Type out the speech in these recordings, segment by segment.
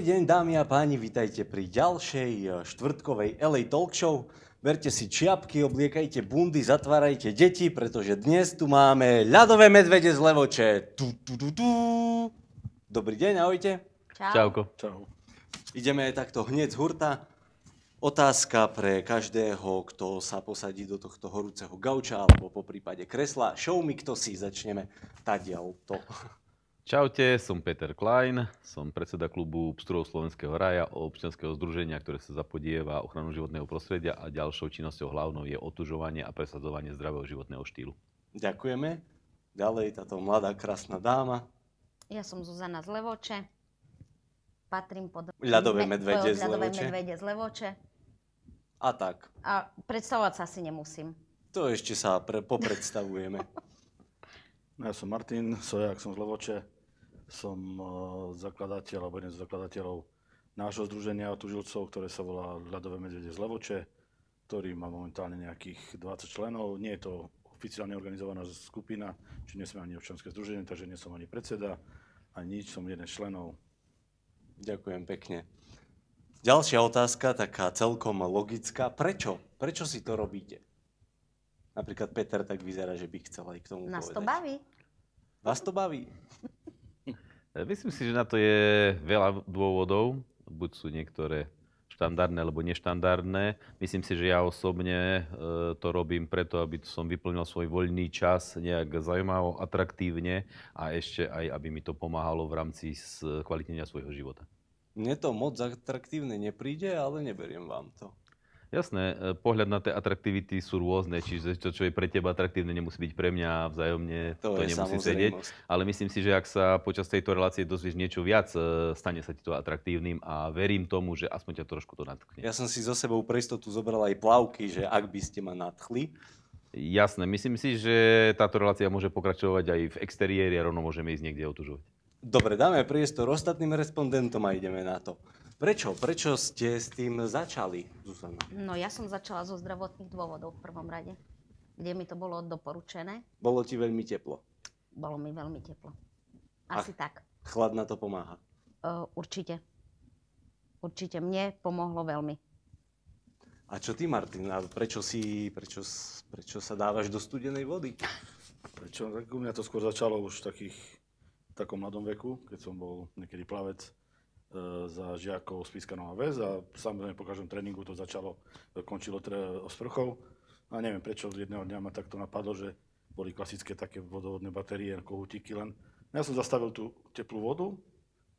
Dobrý deň, dámy a páni, vítajte pri ďalšej e, štvrtkovej LA Talk Show. Berte si čiapky, obliekajte bundy, zatvárajte deti, pretože dnes tu máme ľadové medvede z Levoče. Tu, tu, tu, tu. Dobrý deň, ahojte. Čau. Čauko. Čau. Ideme takto hneď z hurta. Otázka pre každého, kto sa posadí do tohto horúceho gauča alebo po prípade kresla. Show mi, kto si, začneme tadiaľ to. Čaute, som Peter Klein, som predseda klubu Psturov Slovenského raja občianského združenia, ktoré sa zapodieva ochranu životného prostredia a ďalšou činnosťou hlavnou je otužovanie a presadzovanie zdravého životného štýlu. Ďakujeme. Ďalej táto mladá krásna dáma. Ja som Zuzana z Levoče. Patrím pod... Ľadové medvede, z, Levoče. medvede z Levoče. A tak. A predstavovať sa asi nemusím. To ešte sa pre, popredstavujeme. ja som Martin Sojak, som z Levoče som eh, zakladateľ, alebo jeden z zakladateľov nášho združenia tužilcov, ktoré sa volá Ľadové medvede z Levoče, ktorý má momentálne nejakých 20 členov. Nie je to oficiálne organizovaná skupina, či nie sme ani občanské združenie, takže nie som ani predseda, ani nič, som jeden z členov. Ďakujem pekne. Ďalšia otázka, taká celkom logická. Prečo? Prečo si to robíte? Napríklad Peter tak vyzerá, že by chcel aj k tomu Nás povedať. Nás to baví. Vás to baví? E, myslím si, že na to je veľa dôvodov. Buď sú niektoré štandardné alebo neštandardné. Myslím si, že ja osobne e, to robím preto, aby som vyplnil svoj voľný čas nejak zaujímavo, atraktívne a ešte aj, aby mi to pomáhalo v rámci e, kvalitnenia svojho života. Mne to moc atraktívne nepríde, ale neberiem vám to. Jasné, e, pohľad na tie atraktivity sú rôzne, čiže to, čo je pre teba atraktívne, nemusí byť pre mňa a vzájomne to, to nemusí sedieť. Ale myslím si, že ak sa počas tejto relácie dozvieš niečo viac, e, stane sa ti to atraktívnym a verím tomu, že aspoň ťa trošku to natkne. Ja som si zo sebou pre istotu zobral aj plavky, že ak by ste ma natchli. Jasné, myslím si, že táto relácia môže pokračovať aj v exteriéri a rovno môžeme ísť niekde otužovať. Dobre, dáme priestor ostatným respondentom a ideme na to. Prečo? Prečo ste s tým začali, Zuzana? No ja som začala zo zdravotných dôvodov v prvom rade, kde mi to bolo doporučené. Bolo ti veľmi teplo? Bolo mi veľmi teplo. Asi tak. Chlad na to pomáha? Uh, určite. Určite mne pomohlo veľmi. A čo ty, Martin? prečo, si, prečo, prečo sa dávaš do studenej vody? Prečo? Tak u mňa to skôr začalo už v takých, v takom mladom veku, keď som bol niekedy plavec Eh, za žiakov z Píska Nová Väz a samozrejme po každom tréningu to začalo, eh, končilo tre, eh, sprchou. A neviem prečo z jedného dňa ma takto napadlo, že boli klasické také vodovodné batérie, kohutíky len. Ja som zastavil tú teplú vodu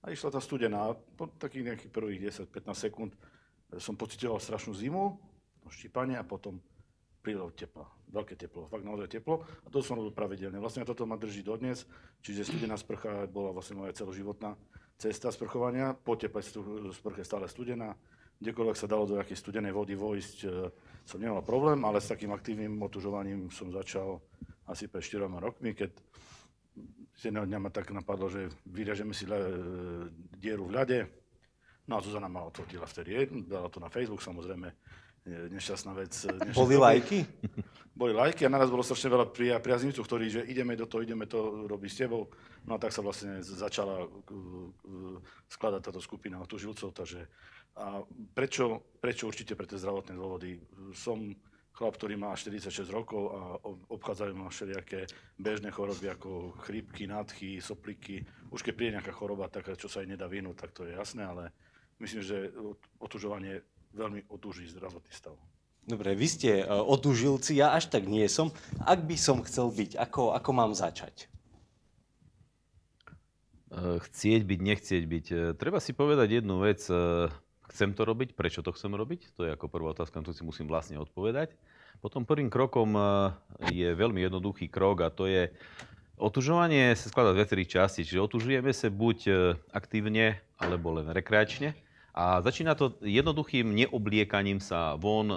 a išla tá studená. Po takých nejakých prvých 10-15 sekúnd som pocitoval strašnú zimu, štípanie a potom prílev tepla. Veľké teplo, fakt naozaj teplo. A to som robil pravidelne. Vlastne toto ma drží dodnes, čiže studená sprcha bola vlastne moja celoživotná cesta sprchovania, po teplej sprche stále studená, kdekoľvek sa dalo do jakej studenej vody vojsť, e, som nemal problém, ale s takým aktívnym otužovaním som začal asi pred 4 rokmi, keď z jedného dňa ma tak napadlo, že vyriažeme si e, dieru v ľade, No a Zuzana ma odfotila vtedy, dala to na Facebook, samozrejme nešťastná vec. Eh, nešťastná Boli lajky? Boli lajky a naraz bolo strašne veľa pria, priaznivcov, ktorí, že ideme do toho, ideme to robiť s tebou. No a tak sa vlastne začala eh, eh, skladať táto skupina žilcov, Takže, a prečo, prečo určite pre tie zdravotné dôvody? Som chlap, ktorý má 46 rokov a obchádzajú ma všelijaké bežné choroby ako chrípky, nádchy, sopliky. Už keď príde nejaká choroba taká, čo sa jej nedá vyhnúť, tak to je jasné, ale myslím, že otužovanie veľmi otúžiť zdravotný stav. Dobre, vy ste e, otúžilci, ja až tak nie som. Ak by som chcel byť, ako, ako mám začať? E, chcieť byť, nechcieť byť. E, treba si povedať jednu vec. Chcem to robiť, prečo to chcem robiť? To je ako prvá otázka, na ktorú si musím vlastne odpovedať. Potom prvým krokom je veľmi jednoduchý krok a to je otužovanie sa skladá z viacerých častí. Čiže otužujeme sa buď aktívne, alebo len rekreačne. A začína to jednoduchým neobliekaním sa von, e,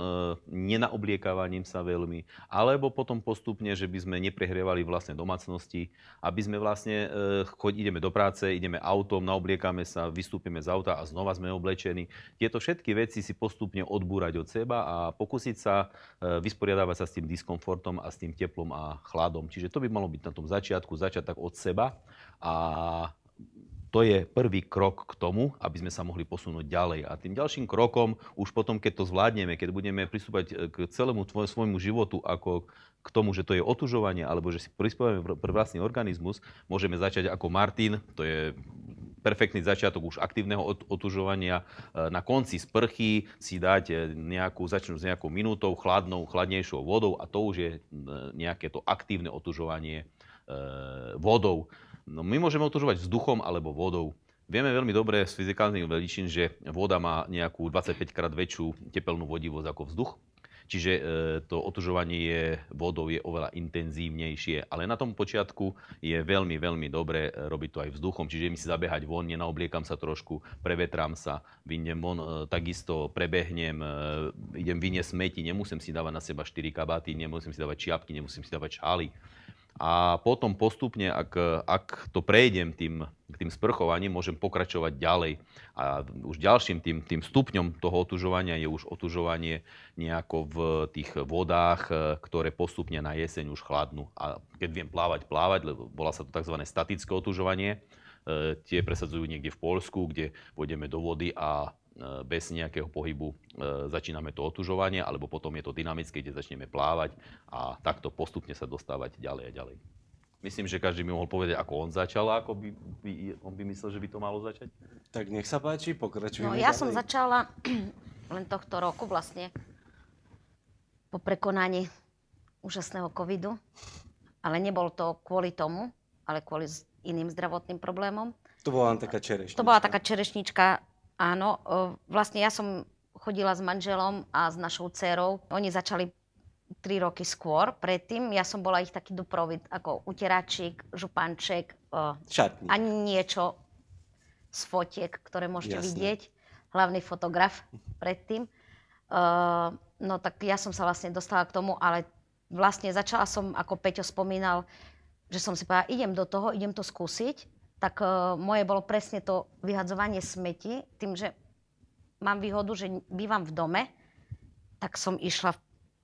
nenaobliekávaním sa veľmi, alebo potom postupne, že by sme neprehrievali vlastne domácnosti, aby sme vlastne, e, choď, ideme do práce, ideme autom, naobliekame sa, vystúpime z auta a znova sme oblečení. Tieto všetky veci si postupne odbúrať od seba a pokúsiť sa e, vysporiadávať sa s tým diskomfortom a s tým teplom a chladom. Čiže to by malo byť na tom začiatku, začať tak od seba a to je prvý krok k tomu, aby sme sa mohli posunúť ďalej. A tým ďalším krokom, už potom, keď to zvládneme, keď budeme pristúpať e, k celému tvoj, svojmu životu ako k tomu, že to je otužovanie, alebo že si prispievame pre vlastný organizmus, môžeme začať ako Martin, to je perfektný začiatok už aktívneho otužovania. E, na konci sprchy si dať nejakú, začnú s nejakou minútou, chladnou, chladnejšou vodou a to už je e, nejaké to aktívne otužovanie vodou. No my môžeme otužovať vzduchom alebo vodou. Vieme veľmi dobre z fyzikálnych veličín, že voda má nejakú 25 krát väčšiu tepelnú vodivosť ako vzduch. Čiže e, to otužovanie je, vodou je oveľa intenzívnejšie. Ale na tom počiatku je veľmi, veľmi dobre e, robiť to aj vzduchom. Čiže mi si zabehať von, nenaobliekam sa trošku, prevetrám sa, vyniem von, e, takisto prebehnem, idem vyniesť smeti, nemusím si dávať na seba 4 kabáty, nemusím si dávať čiapky, nemusím si dávať šály a potom postupne, ak, ak to prejdem tým, k tým sprchovaním, môžem pokračovať ďalej. A už ďalším tým, tým stupňom toho otužovania je už otužovanie nejako v tých vodách, ktoré postupne na jeseň už chladnú. A keď viem plávať, plávať, lebo volá sa to tzv. statické otužovanie, e, tie presadzujú niekde v Polsku, kde pôjdeme do vody a E, bez nejakého pohybu e, začíname to otužovanie, alebo potom je to dynamické, kde začneme plávať a takto postupne sa dostávať ďalej a ďalej. Myslím, že každý by mohol povedať, ako on začal ako by, by, on by myslel, že by to malo začať. Tak nech sa páči, pokračujeme. No ja ďalej. som začala len tohto roku vlastne po prekonaní úžasného covidu, ale nebol to kvôli tomu, ale kvôli iným zdravotným problémom. To bola len taká čerešnička. To bola taká čerešnička Áno, e, vlastne ja som chodila s manželom a s našou dcerou. Oni začali tri roky skôr. Predtým ja som bola ich taký doprovid, ako uteračík, županček. E, Šatník. Ani niečo z fotiek, ktoré môžete Jasne. vidieť. Hlavný fotograf predtým. E, no tak ja som sa vlastne dostala k tomu, ale vlastne začala som, ako Peťo spomínal, že som si povedala, idem do toho, idem to skúsiť tak uh, moje bolo presne to vyhadzovanie smeti, tým, že mám výhodu, že bývam v dome, tak som išla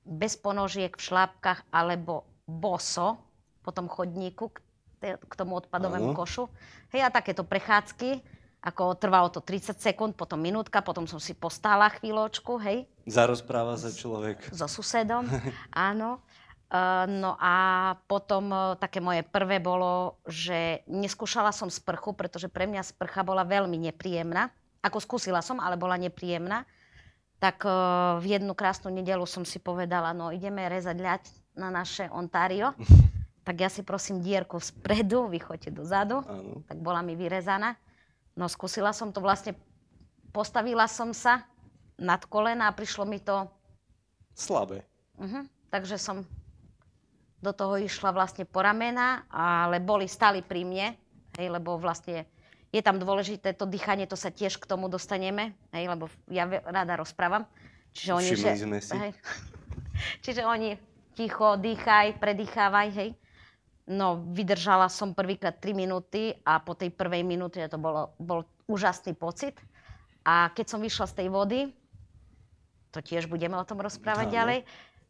bez ponožiek, v šlápkach alebo boso po tom chodníku k, k tomu odpadovému uh-huh. košu. Hej, a takéto prechádzky, ako trvalo to 30 sekúnd, potom minútka, potom som si postála chvíľočku, hej. Zarozpráva sa človek. So susedom, áno. Eh, no a potom eh, také moje prvé bolo, že neskúšala som sprchu, pretože pre mňa sprcha bola veľmi nepríjemná. Ako skúsila som, ale bola nepríjemná. Tak eh, v jednu krásnu nedelu som si povedala, no ideme rezať ľať na naše Ontario. tak ja si prosím dierku vpredu, vy choďte dozadu. Áno. Tak bola mi vyrezaná. No skúsila som to vlastne, postavila som sa nad kolena a prišlo mi to... Slabé. Uh-huh. Takže som do toho išla vlastne po ramena, ale boli, stali pri mne, hej, lebo vlastne je tam dôležité to dýchanie, to sa tiež k tomu dostaneme, hej, lebo ja rada rozprávam. Čiže oni, Všimli že, si. Hej, čiže oni ticho, dýchaj, predýchávaj, hej. No, vydržala som prvýkrát 3 minúty a po tej prvej minúte to bolo, bol úžasný pocit. A keď som vyšla z tej vody, to tiež budeme o tom rozprávať Áno. ďalej,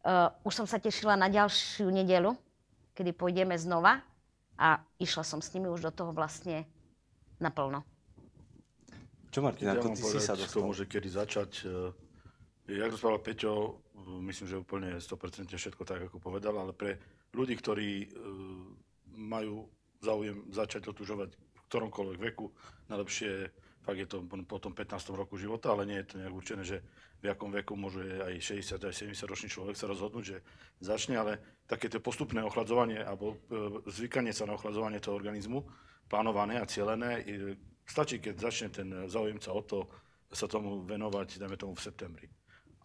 Uh, už som sa tešila na ďalšiu nedelu, kedy pôjdeme znova a išla som s nimi už do toho vlastne naplno. Čo Martin, ako ty si sa dostal? Tomu, že kedy začať, eh, jak rozprával Peťo, myslím, že úplne 100% všetko tak, ako povedal, ale pre ľudí, ktorí eh, majú záujem začať otužovať v ktoromkoľvek veku, najlepšie fakt je to po tom 15. roku života, ale nie je to nejak určené, že v akom veku môže aj 60, aj 70 ročný človek sa rozhodnúť, že začne, ale takéto postupné ochladzovanie alebo e, zvykanie sa na ochladzovanie toho organizmu, plánované a cieľené, stačí, keď začne ten zaujímca o to sa tomu venovať, dajme tomu v septembri.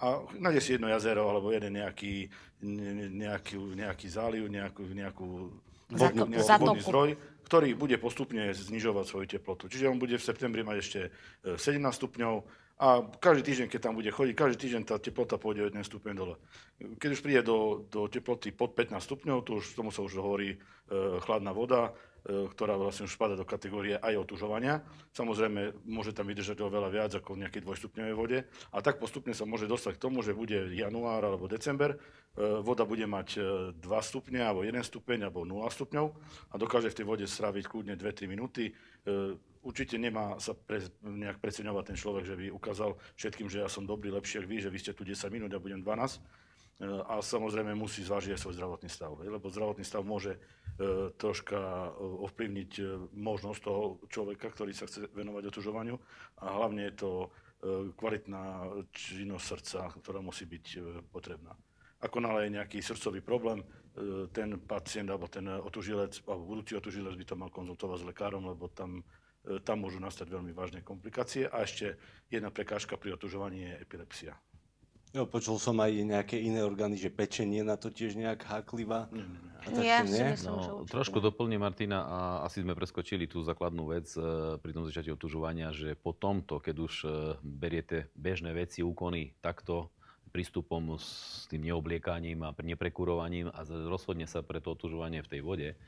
A nájde si jedno jazero alebo jeden nejaký, nejaký, nejaký záliv, nejakú, nejakú vodnú, nejakú vodný zdroj ktorý bude postupne znižovať svoju teplotu. Čiže on bude v septembri mať ešte 17 e, stupňov a každý týždeň, keď tam bude chodiť, každý týždeň tá teplota pôjde o 1 stupeň dole. Keď už príde do, do teploty pod 15 stupňov, to už, tomu sa už hovorí e, chladná voda, E, ktorá vlastne už spada do kategórie aj otužovania. Samozrejme, môže tam vydržať oveľa viac ako v nejakej dvojstupňovej vode. A tak postupne sa môže dostať k tomu, že bude január alebo december, e, voda bude mať 2 e, stupňa, alebo 1 stupeň, alebo 0 stupňov a dokáže v tej vode stráviť kľudne 2-3 minúty určite nemá sa pre, nejak preceňovať ten človek, že by ukázal všetkým, že ja som dobrý, lepšie ako vy, že vy ste tu 10 minút, ja budem 12 a samozrejme musí zvážiť aj svoj zdravotný stav, lebo zdravotný stav môže e, troška e, ovplyvniť e, možnosť toho človeka, ktorý sa chce venovať otužovaniu a hlavne je to kvalitná činnosť srdca, ktorá musí byť potrebná. Ako nále je nejaký srdcový problém, ten pacient alebo ten otužilec, alebo budúci otužilec by to mal konzultovať s lekárom, lebo tam, tam môžu nastať veľmi vážne komplikácie. A ešte jedna prekážka pri otužovaní je epilepsia. Jo, počul som aj nejaké iné orgány, že pečenie na to tiež nejak háklivá. nie, ja Myslím, no, že trošku doplním Martina a asi sme preskočili tú základnú vec e, pri tom začiatí otužovania, že po tomto, keď už e, beriete bežné veci, úkony takto prístupom s tým neobliekaním a neprekurovaním a rozhodne sa pre to otužovanie v tej vode,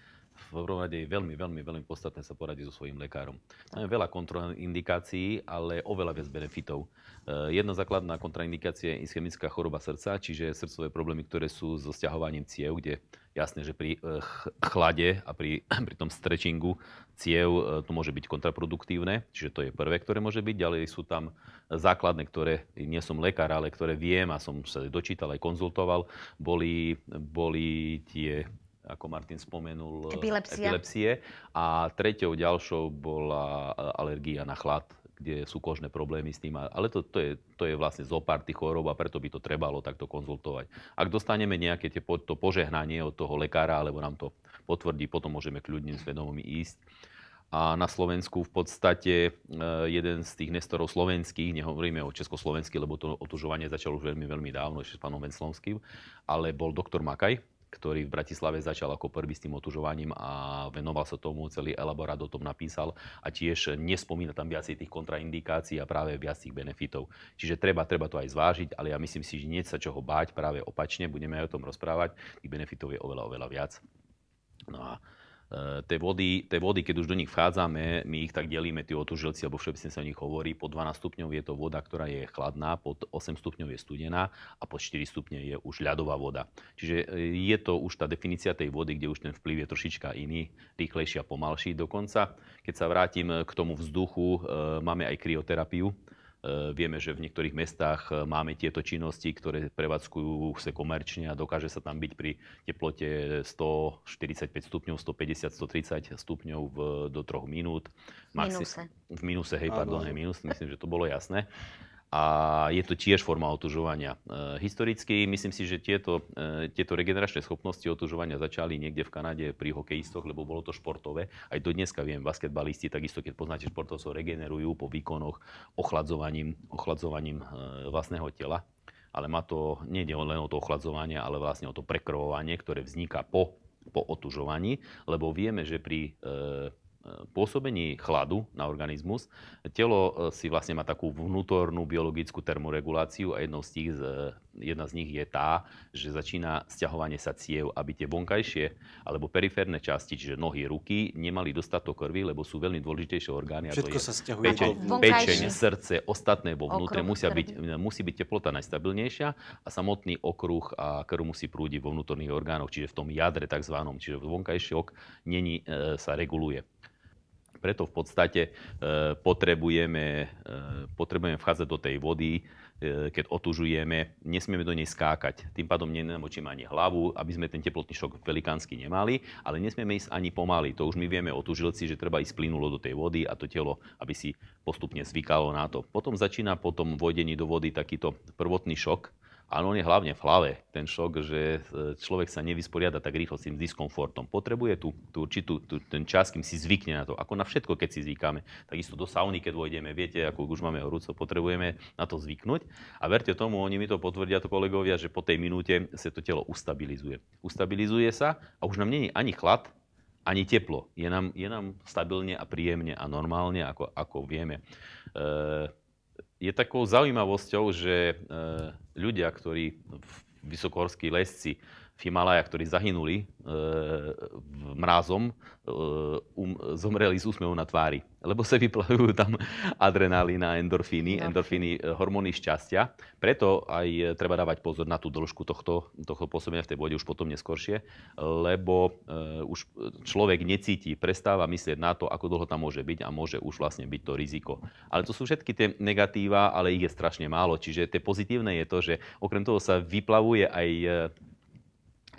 v prvom rade je veľmi, veľmi, veľmi podstatné sa poradiť so svojím lekárom. Máme veľa kontraindikácií, ale oveľa viac benefitov. Eh, jedna základná kontraindikácia je ischemická choroba srdca, čiže srdcové problémy, ktoré sú so stiahovaním ciev, kde jasné, že pri eh, chlade a pri, pri tom stretchingu ciev eh, to môže byť kontraproduktívne, čiže to je prvé, ktoré môže byť. Ďalej sú tam základné, ktoré nie som lekár, ale ktoré viem a som sa dočítal aj konzultoval, boli, boli tie ako Martin spomenul, eh, epilepsie. epilepsie. A treťou ďalšou bola eh, alergia na chlad, kde sú kožné problémy s tým. Ale to, to, je, to je vlastne zo pár tých chorób a preto by to trebalo takto konzultovať. Ak dostaneme nejaké tie, to požehnanie od toho lekára, alebo nám to potvrdí, potom môžeme k ľudným svedomom ísť. A na Slovensku v podstate eh, jeden z tých nestorov slovenských, nehovoríme o československých, lebo to otužovanie začalo už veľmi, veľmi dávno, ešte s pánom Venclovským, ale bol doktor Makaj, ktorý v Bratislave začal ako prvý s tým otužovaním a venoval sa tomu, celý elaborát o tom napísal a tiež nespomína tam viacej tých kontraindikácií a práve viac tých benefitov. Čiže treba, treba to aj zvážiť, ale ja myslím si, že nie sa čoho báť, práve opačne, budeme aj o tom rozprávať, tých benefitov je oveľa, oveľa viac. No a Eh, tie vody, tie vody, keď už do nich vchádzame, my ich tak delíme, tí otužilci, alebo všeobecne sa o nich hovorí, po 12 stupňov je to voda, ktorá je chladná, pod 8 stupňov je studená a pod 4 stupňov je už ľadová voda. Čiže eh, je to už tá definícia tej vody, kde už ten vplyv je trošička iný, rýchlejší a pomalší dokonca. Keď sa vrátim eh, k tomu vzduchu, máme aj kryoterapiu, Eh, vieme, že v niektorých mestách eh, máme tieto činnosti, ktoré prevádzkujú sa komerčne a dokáže sa tam byť pri teplote 145 stupňov, 150, 130 stupňov v, do troch minút. Maxi- minuse. V minuse, hej, pardon, hej, minus, myslím, že to bolo jasné a je to tiež forma otužovania. E, historicky myslím si, že tieto, e, tieto regeneračné schopnosti otužovania začali niekde v Kanade pri hokejistoch, lebo bolo to športové. Aj do dneska viem, basketbalisti takisto, keď poznáte športovcov, regenerujú po výkonoch ochladzovaním, ochladzovaním e, vlastného tela. Ale má to, nejde len o to ochladzovanie, ale vlastne o to prekrovovanie, ktoré vzniká po, po otužovaní, lebo vieme, že pri e, pôsobení chladu na organizmus telo e, si vlastne má takú vnútornú biologickú termoreguláciu a jednou z tých, jedna z nich je tá, že začína stiahovanie sa ciev, aby tie vonkajšie alebo periférne časti, čiže nohy, ruky, nemali dostatok krvi, lebo sú veľmi dôležitejšie orgány. Všetko sa stiahuje. Pečeň, pečeň, srdce, ostatné vo vnútre musia byť, musí byť teplota najstabilnejšia a samotný okruh a krv musí prúdiť vo vnútorných orgánoch, čiže v tom jadre tzv. Čiže vonkajšok není, e, sa reguluje. Preto v podstate e, potrebujeme, e, potrebujeme vchádzať do tej vody, e, keď otužujeme, nesmieme do nej skákať. Tým pádom nenamočíme ani hlavu, aby sme ten teplotný šok velikánsky nemali, ale nesmieme ísť ani pomaly. To už my vieme o tužilci, že treba ísť plynulo do tej vody a to telo, aby si postupne zvykalo na to. Potom začína potom vodení do vody takýto prvotný šok, ale on je hlavne v hlave, ten šok, že e, človek sa nevysporiada tak rýchlo s tým diskomfortom. Potrebuje tú, tú tú, tú, ten čas, kým si zvykne na to. Ako na všetko, keď si zvykáme. Takisto do sauny, keď vojdeme, viete, ako už máme horúco, potrebujeme na to zvyknúť. A verte tomu, oni mi to potvrdia, to kolegovia, že po tej minúte sa to telo ustabilizuje. Ustabilizuje sa a už nám není ani chlad, ani teplo. Je nám, je nám stabilne a príjemne a normálne, ako, ako vieme. E, je takou zaujímavosťou, že e, ľudia, ktorí v lesci v ktorí zahynuli e, mrazom, e, um, zomreli s úsmevom na tvári, lebo sa vyplavujú tam adrenalína, endorfíny, endorfíny, e, hormóny šťastia. Preto aj treba dávať pozor na tú dĺžku tohto, tohto pôsobenia v tej vode už potom neskôršie, lebo e, už človek necíti, prestáva myslieť na to, ako dlho tam môže byť a môže už vlastne byť to riziko. Ale to sú všetky tie negatíva, ale ich je strašne málo. Čiže tie pozitívne je to, že okrem toho sa vyplavuje aj e,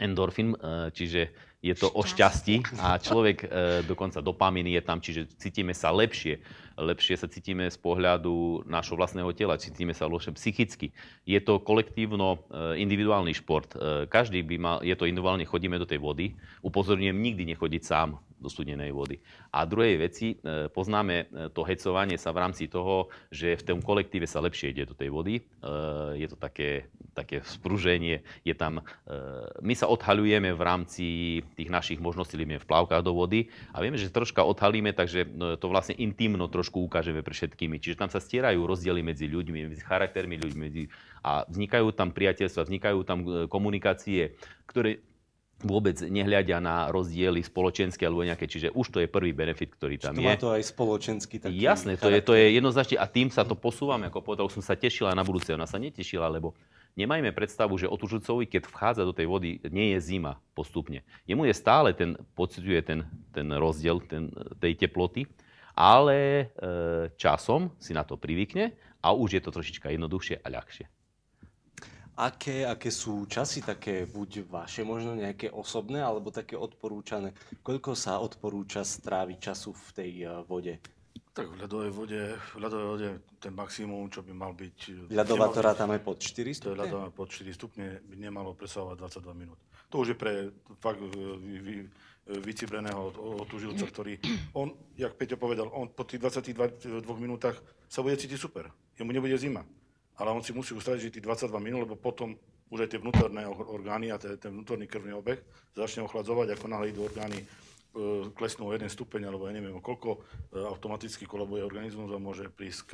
endorfín, e, čiže je to o šťastí a človek e, dokonca dopamín je tam, čiže cítime sa lepšie lepšie sa cítime z pohľadu nášho vlastného tela, cítime sa lepšie psychicky. Je to kolektívno e, individuálny šport. E, každý by mal, je to individuálne, chodíme do tej vody. Upozorňujem nikdy nechodiť sám do studenej vody. A druhej veci, e, poznáme to hecovanie sa v rámci toho, že v tom kolektíve sa lepšie ide do tej vody. Je to také, také spruženie, je tam... My sa odhaľujeme v rámci tých našich možností, v plavkách do vody a vieme, že troška odhalíme, takže to vlastne intimno trošku trošku ukážeme pre všetkými. Čiže tam sa stierajú rozdiely medzi ľuďmi, medzi charaktermi ľuďmi medzi... a vznikajú tam priateľstva, vznikajú tam e, komunikácie, ktoré vôbec nehľadia na rozdiely spoločenské alebo nejaké. Čiže už to je prvý benefit, ktorý tam Čiže to je. má to aj spoločenský taký Jasné, to charakter. je, to je jednoznačne a tým sa to posúvame. Ako povedal, som sa tešila na budúce, ona sa netešila, lebo nemajme predstavu, že otužujúcovi, keď vchádza do tej vody, nie je zima postupne. Jemu je stále ten, pociťuje ten, ten rozdiel ten, tej teploty, ale e, časom si na to privykne a už je to trošička jednoduchšie a ľahšie. Aké, aké sú časy také, buď vaše možno nejaké osobné, alebo také odporúčané? Koľko sa odporúča stráviť času v tej e, vode? Tak v ľadovej vode, v ľadovej vode ten maximum, čo by mal byť... E, ľadová to rátame pod 4 stupne? To je ľadová pod 4 stupne, by nemalo presahovať 22 minút. To už je pre fakt vy, vy, E, vycibreného otúžilca, ktorý, on, jak Peťo povedal, on po tých 22 minútach sa bude cítiť super. Jemu nebude zima. Ale on si musí ustražiť tých 22 minút, lebo potom už aj tie vnútorné orgány a ten vnútorný krvný obeh začne ochladzovať, ako náhle idú orgány e, klesnú o jeden stupeň, alebo ja neviem o koľko, e, automaticky kolabuje organizmus a môže prísť k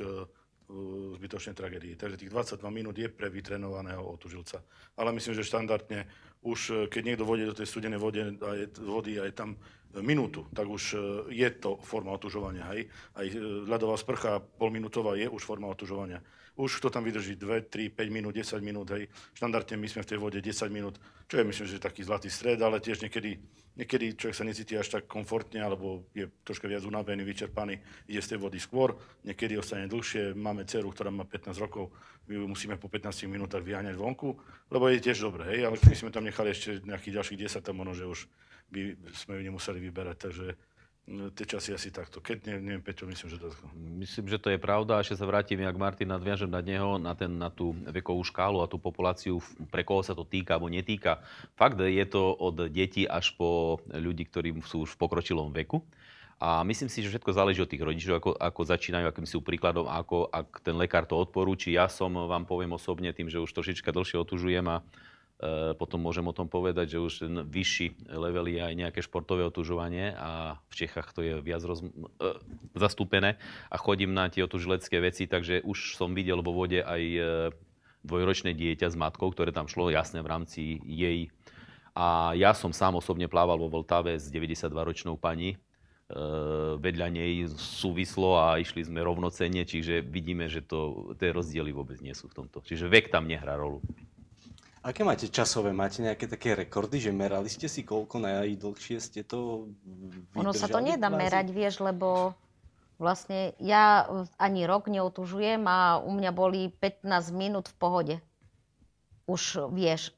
Eh, zbytočnej tragédii. Takže tých 22 minút je pre vytrenovaného otužilca. Ale myslím, že štandardne už eh, keď niekto vode do tej studenej vode a je, vody a je tam eh, minútu, tak už je to forma otužovania. Hej? Aj ľadová sprcha polminútová je už forma otužovania. Už to tam vydrží 2, 3, 5 minút, 10 minút, hej. Štandardne my sme v tej vode 10 minút, čo je myslím, že taký zlatý stred, ale tiež niekedy Niekedy človek sa necíti až tak komfortne, alebo je troška viac unavený, vyčerpaný, ide z tej vody skôr, niekedy ostane dlhšie. Máme dceru, ktorá má 15 rokov, my ju musíme po 15 minútach vyháňať vonku, lebo je tiež dobré, hej, ale keby sme tam nechali ešte nejakých ďalších 10, tam ono, že už by sme ju nemuseli vyberať, takže tie časy asi takto. Keď nie, neviem, Peťo, myslím, že to takto. Myslím, že to je pravda. Ešte sa vrátim, ak Martin nadviažem na neho, na, ten, na tú vekovú škálu a tú populáciu, pre koho sa to týka alebo netýka. Fakt je to od detí až po ľudí, ktorí sú už v pokročilom veku. A myslím si, že všetko záleží od tých rodičov, ako, ako začínajú, akým sú príkladom, ako, ak ten lekár to odporúči. Ja som, vám poviem osobne, tým, že už trošička dlhšie otužujem a Eh, potom môžem o tom povedať, že už ten vyšší level je aj nejaké športové otužovanie a v Čechách to je viac roz... Eh, zastúpené a chodím na tie otužilecké veci, takže už som videl vo vode aj eh, dvojročné dieťa s matkou, ktoré tam šlo jasne v rámci jej. A ja som sám osobne plával vo Vltave s 92-ročnou pani, vedľa nej súvislo a išli sme rovnocenne, čiže vidíme, že to, tie rozdiely vôbec nie sú v tomto. Čiže vek tam nehrá rolu. Aké máte časové? Máte nejaké také rekordy, že merali ste si koľko najdlhšie ste to vydržali? Ono sa to nedá kvázi? merať, vieš, lebo vlastne ja ani rok neotužujem a u mňa boli 15 minút v pohode. Už vieš,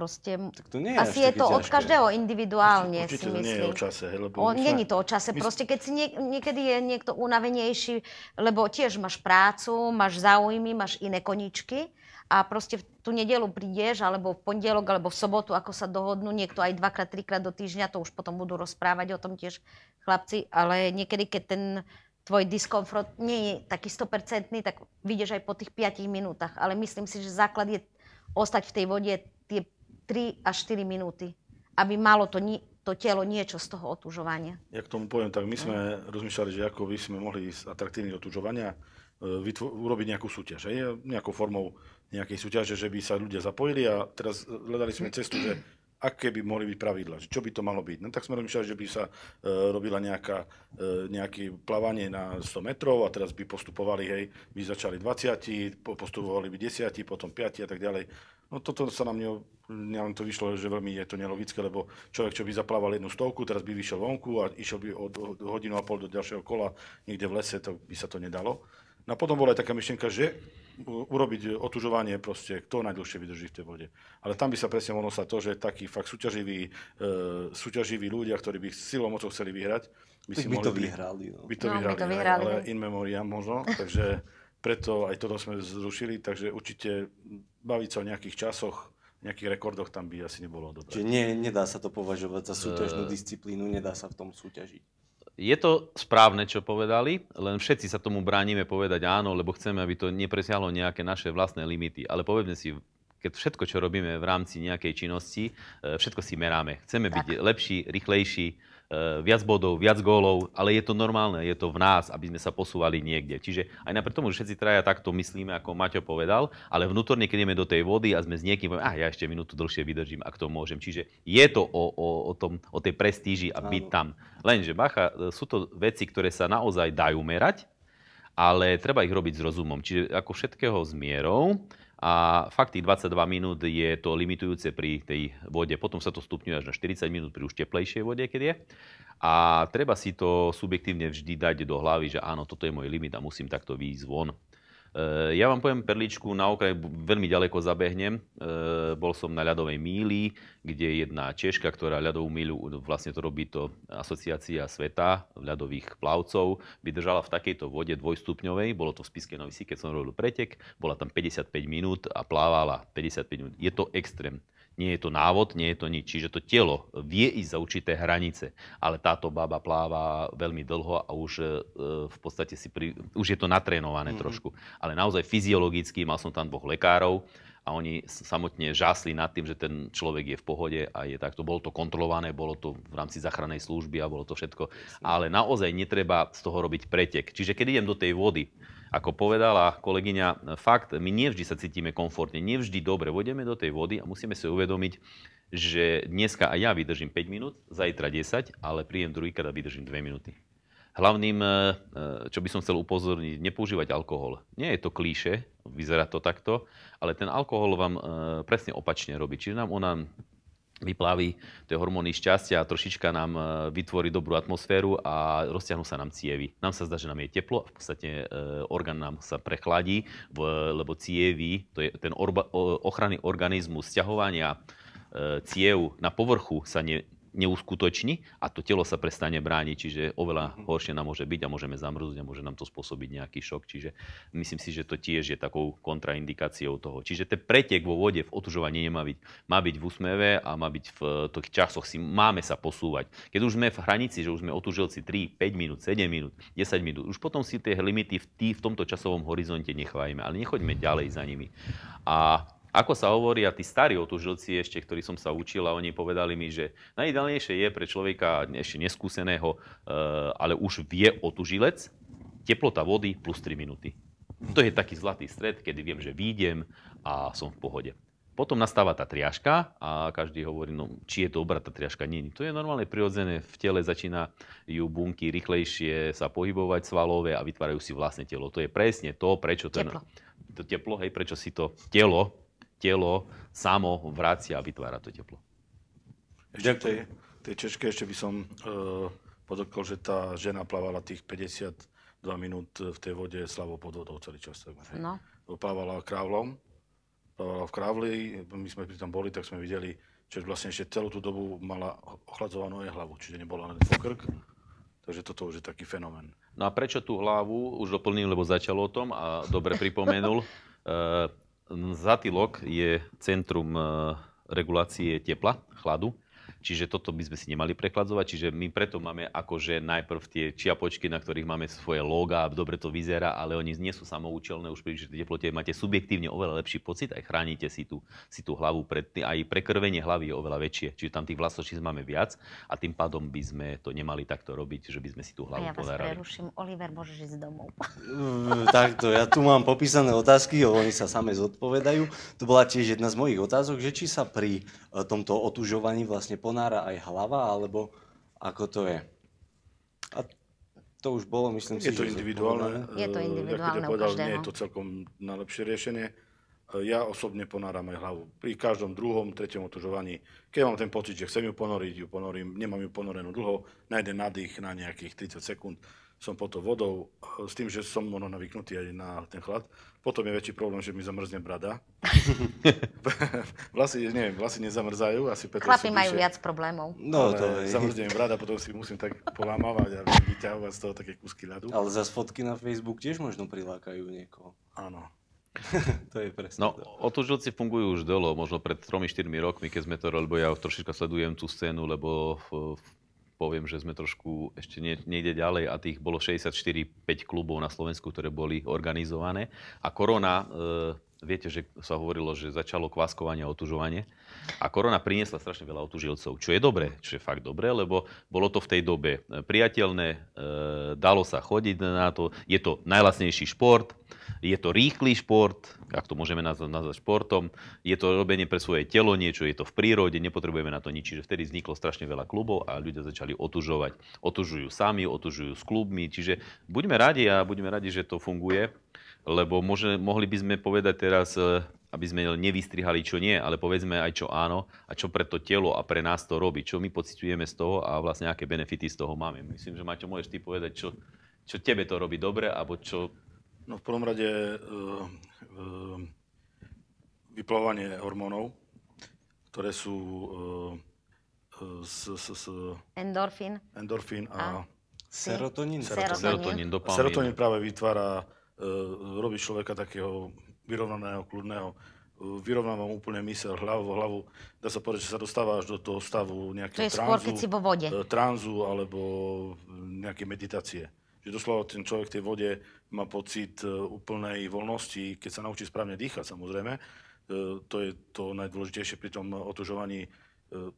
proste... Tak to nie je asi je to ťažké. od každého individuálne, Určite si myslím. nie je o čase. Lebo o, není to o čase. My... Proste keď si nie, niekedy je niekto unavenejší, lebo tiež máš prácu, máš záujmy, máš iné koničky a proste v tú nedelu prídeš, alebo v pondelok, alebo v sobotu, ako sa dohodnú, niekto aj dvakrát, trikrát do týždňa, to už potom budú rozprávať o tom tiež chlapci, ale niekedy, keď ten tvoj diskomfort nie je taký stopercentný, tak vidieš aj po tých 5 minútach. Ale myslím si, že základ je ostať v tej vode tie 3 až 4 minúty, aby malo to, to telo niečo z toho otužovania. Ja k tomu poviem, tak my sme mm. rozmýšľali, že ako by sme mohli ísť atraktívne otužovania, e, urobiť nejakú súťaž, hej? nejakou formou nejakej súťaže, že by sa ľudia zapojili a teraz eh, hľadali sme cestu, že aké by mohli byť pravidla, čo by to malo byť. No tak sme rozmýšľali, že by sa e, robila nejaká, e, nejaké plávanie na 100 metrov a teraz by postupovali, hej, by začali 20, postupovali by 10, potom 5 a tak ďalej. No toto sa nám, ne, nám to vyšlo, že veľmi je to nelogické, lebo človek, čo by zaplával jednu stovku, teraz by vyšiel vonku a išiel by od hodinu a pol do ďalšieho kola niekde v lese, to by sa to nedalo. No a potom bola aj taká myšlienka, že urobiť e, otužovanie proste, kto najdlhšie vydrží v tej vode. Ale tam by sa presne mohlo sa to, že takí fakt súťaživí, e, súťaživí ľudia, ktorí by silou mocou chceli vyhrať, by si by mohli... To vyhrali, no. By to no, vyhrali, by to vyhrali, ale in memoriam možno, takže preto aj toto sme zrušili, takže určite baviť sa o nejakých časoch, nejakých rekordoch tam by asi nebolo dobré. Čiže nie, nedá sa to považovať za súťažnú e, disciplínu, nedá sa v tom súťažiť. Je to správne, čo povedali, len všetci sa tomu bránime povedať áno, lebo chceme, aby to nepresiahlo nejaké naše vlastné limity. Ale povedzme si, keď všetko, čo robíme v rámci nejakej činnosti, e, všetko si meráme. Chceme tak. byť lepší, rýchlejší, Eh, viac bodov, viac gólov, ale je to normálne, je to v nás, aby sme sa posúvali niekde. Čiže aj napriek tomu, že všetci traja takto myslíme, ako Maťo povedal, ale vnútorne, keď ideme do tej vody a sme s niekým, povieme, ah, ja ešte minútu dlhšie vydržím, ak to môžem. Čiže je to o, o, o, tom, o tej prestíži a byť tam. Lenže, bacha, eh, sú to veci, ktoré sa naozaj dajú merať, ale treba ich robiť s rozumom. Čiže ako všetkého s mierou, a fakt tých 22 minút je to limitujúce pri tej vode. Potom sa to stupňuje až na 40 minút pri už teplejšej vode, keď je. A treba si to subjektívne vždy dať do hlavy, že áno, toto je môj limit a musím takto výjsť von. Eh, ja vám poviem perličku, na okraj veľmi ďaleko zabehnem. Eh, bol som na ľadovej míli, kde jedna Češka, ktorá ľadovú míľu, vlastne to robí to asociácia sveta ľadových plavcov, vydržala v takejto vode dvojstupňovej, bolo to v spiske Novisi, keď som robil pretek, bola tam 55 minút a plávala 55 minút. Je to extrém. Nie je to návod, nie je to nič. Čiže to telo vie ísť za určité hranice. Ale táto baba pláva veľmi dlho a už e, e v podstate si pri, už je to natrénované mm-hmm. trošku. Ale naozaj fyziologicky, mal som tam dvoch lekárov a oni samotne žásli nad tým, že ten človek je v pohode a je takto. Bolo to kontrolované, bolo to v rámci záchrannej služby a bolo to všetko. Ale naozaj netreba z toho robiť pretek. Čiže keď idem do tej vody, ako povedala kolegyňa, fakt, my nevždy sa cítime komfortne, nevždy dobre. Vodeme do tej vody a musíme si uvedomiť, že dneska aj ja vydržím 5 minút, zajtra 10, ale príjem druhýkrát a vydržím 2 minúty. Hlavným, e, e, čo by som chcel upozorniť, nepoužívať alkohol. Nie je to klíše, vyzerá to takto, ale ten alkohol vám e, presne opačne robí. Čiže nám on nám vyplaví tie hormóny šťastia a trošička nám e, vytvorí dobrú atmosféru a rozťahnú sa nám cievy. Nám sa zdá, že nám je teplo a v podstate e, orgán nám sa prechladí, v, lebo cievy, to je ten orba, o, ochranný organizmus sťahovania e, ciev na povrchu sa ne, neuskutoční a to telo sa prestane brániť, čiže oveľa mhm. horšie nám môže byť a môžeme zamrznúť a môže nám to spôsobiť nejaký šok. Čiže myslím si, že to tiež je takou kontraindikáciou toho. Čiže ten pretek vo vode v otužovaní nemá byť. Má byť v úsmeve a má byť v eh, tých časoch si máme sa posúvať. Keď už sme v hranici, že už sme otužilci 3, 5 minút, 7 minút, 10 minút, už potom si tie limity v, tý, v tomto časovom horizonte nechvajme, ale nechoďme ďalej za nimi. A ako sa hovoria tí starí otužilci ešte, ktorí som sa učil a oni povedali mi, že najideálnejšie je pre človeka ešte neskúseného, e, ale už vie otužilec, teplota vody plus 3 minúty. To je taký zlatý stred, kedy viem, že výjdem a som v pohode. Potom nastáva tá triažka a každý hovorí, no, či je dobrá tá triažka. Nie, to je normálne prirodzené. V tele začína ju bunky rýchlejšie sa pohybovať svalové a vytvárajú si vlastné telo. To je presne to, prečo ten, teplo. to teplo, hej, prečo si to telo telo samo vracia a vytvára to teplo. Ešte v tej, tej Češke ešte by som e, podotkol, že tá žena plávala tých 52 minút v tej vode slavo pod vodou celý čas. Takmer. No. Plávala krávlom, plávala v krávli, my sme pri tom boli, tak sme videli, že vlastne ešte celú tú dobu mala ochladzovanú jej hlavu, čiže nebola len pokrk. Takže toto už je taký fenomén. No a prečo tú hlavu? Už doplním, lebo začalo o tom a dobre pripomenul. E, Zatilok je centrum eh, regulácie tepla, chladu Čiže toto by sme si nemali prekladzovať, čiže my preto máme akože najprv tie čiapočky, na ktorých máme svoje logá, dobre to vyzerá, ale oni nie sú samoučelné už pri teplote, máte subjektívne oveľa lepší pocit, aj chránite si tú, si tú hlavu pred aj prekrvenie hlavy je oveľa väčšie, čiže tam tých vlastnočíc máme viac a tým pádom by sme to nemali takto robiť, že by sme si tú hlavu ja Ja vás preruším, Oliver, môžeš ísť domov. Takto, ja tu mám popísané otázky, oni sa same zodpovedajú. To bola tiež jedna z mojich otázok, že či sa pri e, tomto otužovaní vlastne Konára aj hlava, alebo ako to je? A to už bolo, myslím je si, to že... Individuálne, je to eh, individuálne. Je to povedal, každého. nie je to celkom najlepšie riešenie. Eh, ja osobne ponáram aj hlavu. Pri každom druhom, treťom otužovaní, keď mám ten pocit, že chcem ju ponoriť, ju ponorím, nemám ju ponorenú dlho, na jeden nadých na nejakých 30 sekúnd, som potom vodou, s tým, že som ono navyknutý aj na ten chlad. Potom je väčší problém, že mi zamrzne brada. vlasy, neviem, vlasy nezamrzajú, asi Petr Chlapi majú viac problémov. No, to je. Zamrzne mi brada, potom si musím tak polámavať a vyťahovať z toho také kusky ľadu. Ale za fotky na Facebook tiež možno prilákajú niekoho. Áno. to je presne. No, otužilci fungujú už dlho, možno pred 3-4 rokmi, keď sme to robili, lebo ja trošička sledujem tú scénu, lebo v, v poviem, že sme trošku ešte nie, niekde ďalej a tých bolo 64-5 klubov na Slovensku, ktoré boli organizované. A korona e, viete, že sa hovorilo, že začalo kváskovanie a otužovanie. A korona priniesla strašne veľa otužilcov, čo je dobré, čo je fakt dobré, lebo bolo to v tej dobe e, priateľné, e, dalo sa chodiť na to, je to najlasnejší šport, je to rýchly šport, ak to môžeme nazvať, nazvať športom, je to robenie pre svoje telo niečo, je to v prírode, nepotrebujeme na to nič. Čiže vtedy vzniklo strašne veľa klubov a ľudia začali otužovať. Otužujú sami, otužujú s klubmi, čiže buďme radi a buďme radi, že to funguje lebo môže, mohli by sme povedať teraz, e, aby sme nevystrihali, čo nie, ale povedzme aj čo áno a čo pre to telo a pre nás to robí, čo my pocitujeme z toho a vlastne aké benefity z toho máme. Myslím, že Maťo, môžeš ty povedať, čo, čo tebe to robí dobre, alebo čo... No v prvom rade uh, e, uh, e, vyplávanie hormónov, ktoré sú uh, s, s, s, endorfín. endorfín a, a serotonín. Serotonín, serotonín, serotonín, serotonín práve vytvára Eh, robí človeka takého vyrovnaného, kľudného, eh, vyrovná vám úplne mysel hlavu v hlavu. Dá sa povedať, že sa dostáva až do toho stavu nejakého to tranzu, skôr, keď si po vode. Eh, tranzu alebo nejaké meditácie. Že doslova ten človek v tej vode má pocit úplnej voľnosti, keď sa naučí správne dýchať samozrejme. To je to najdôležitejšie pri tom otužovaní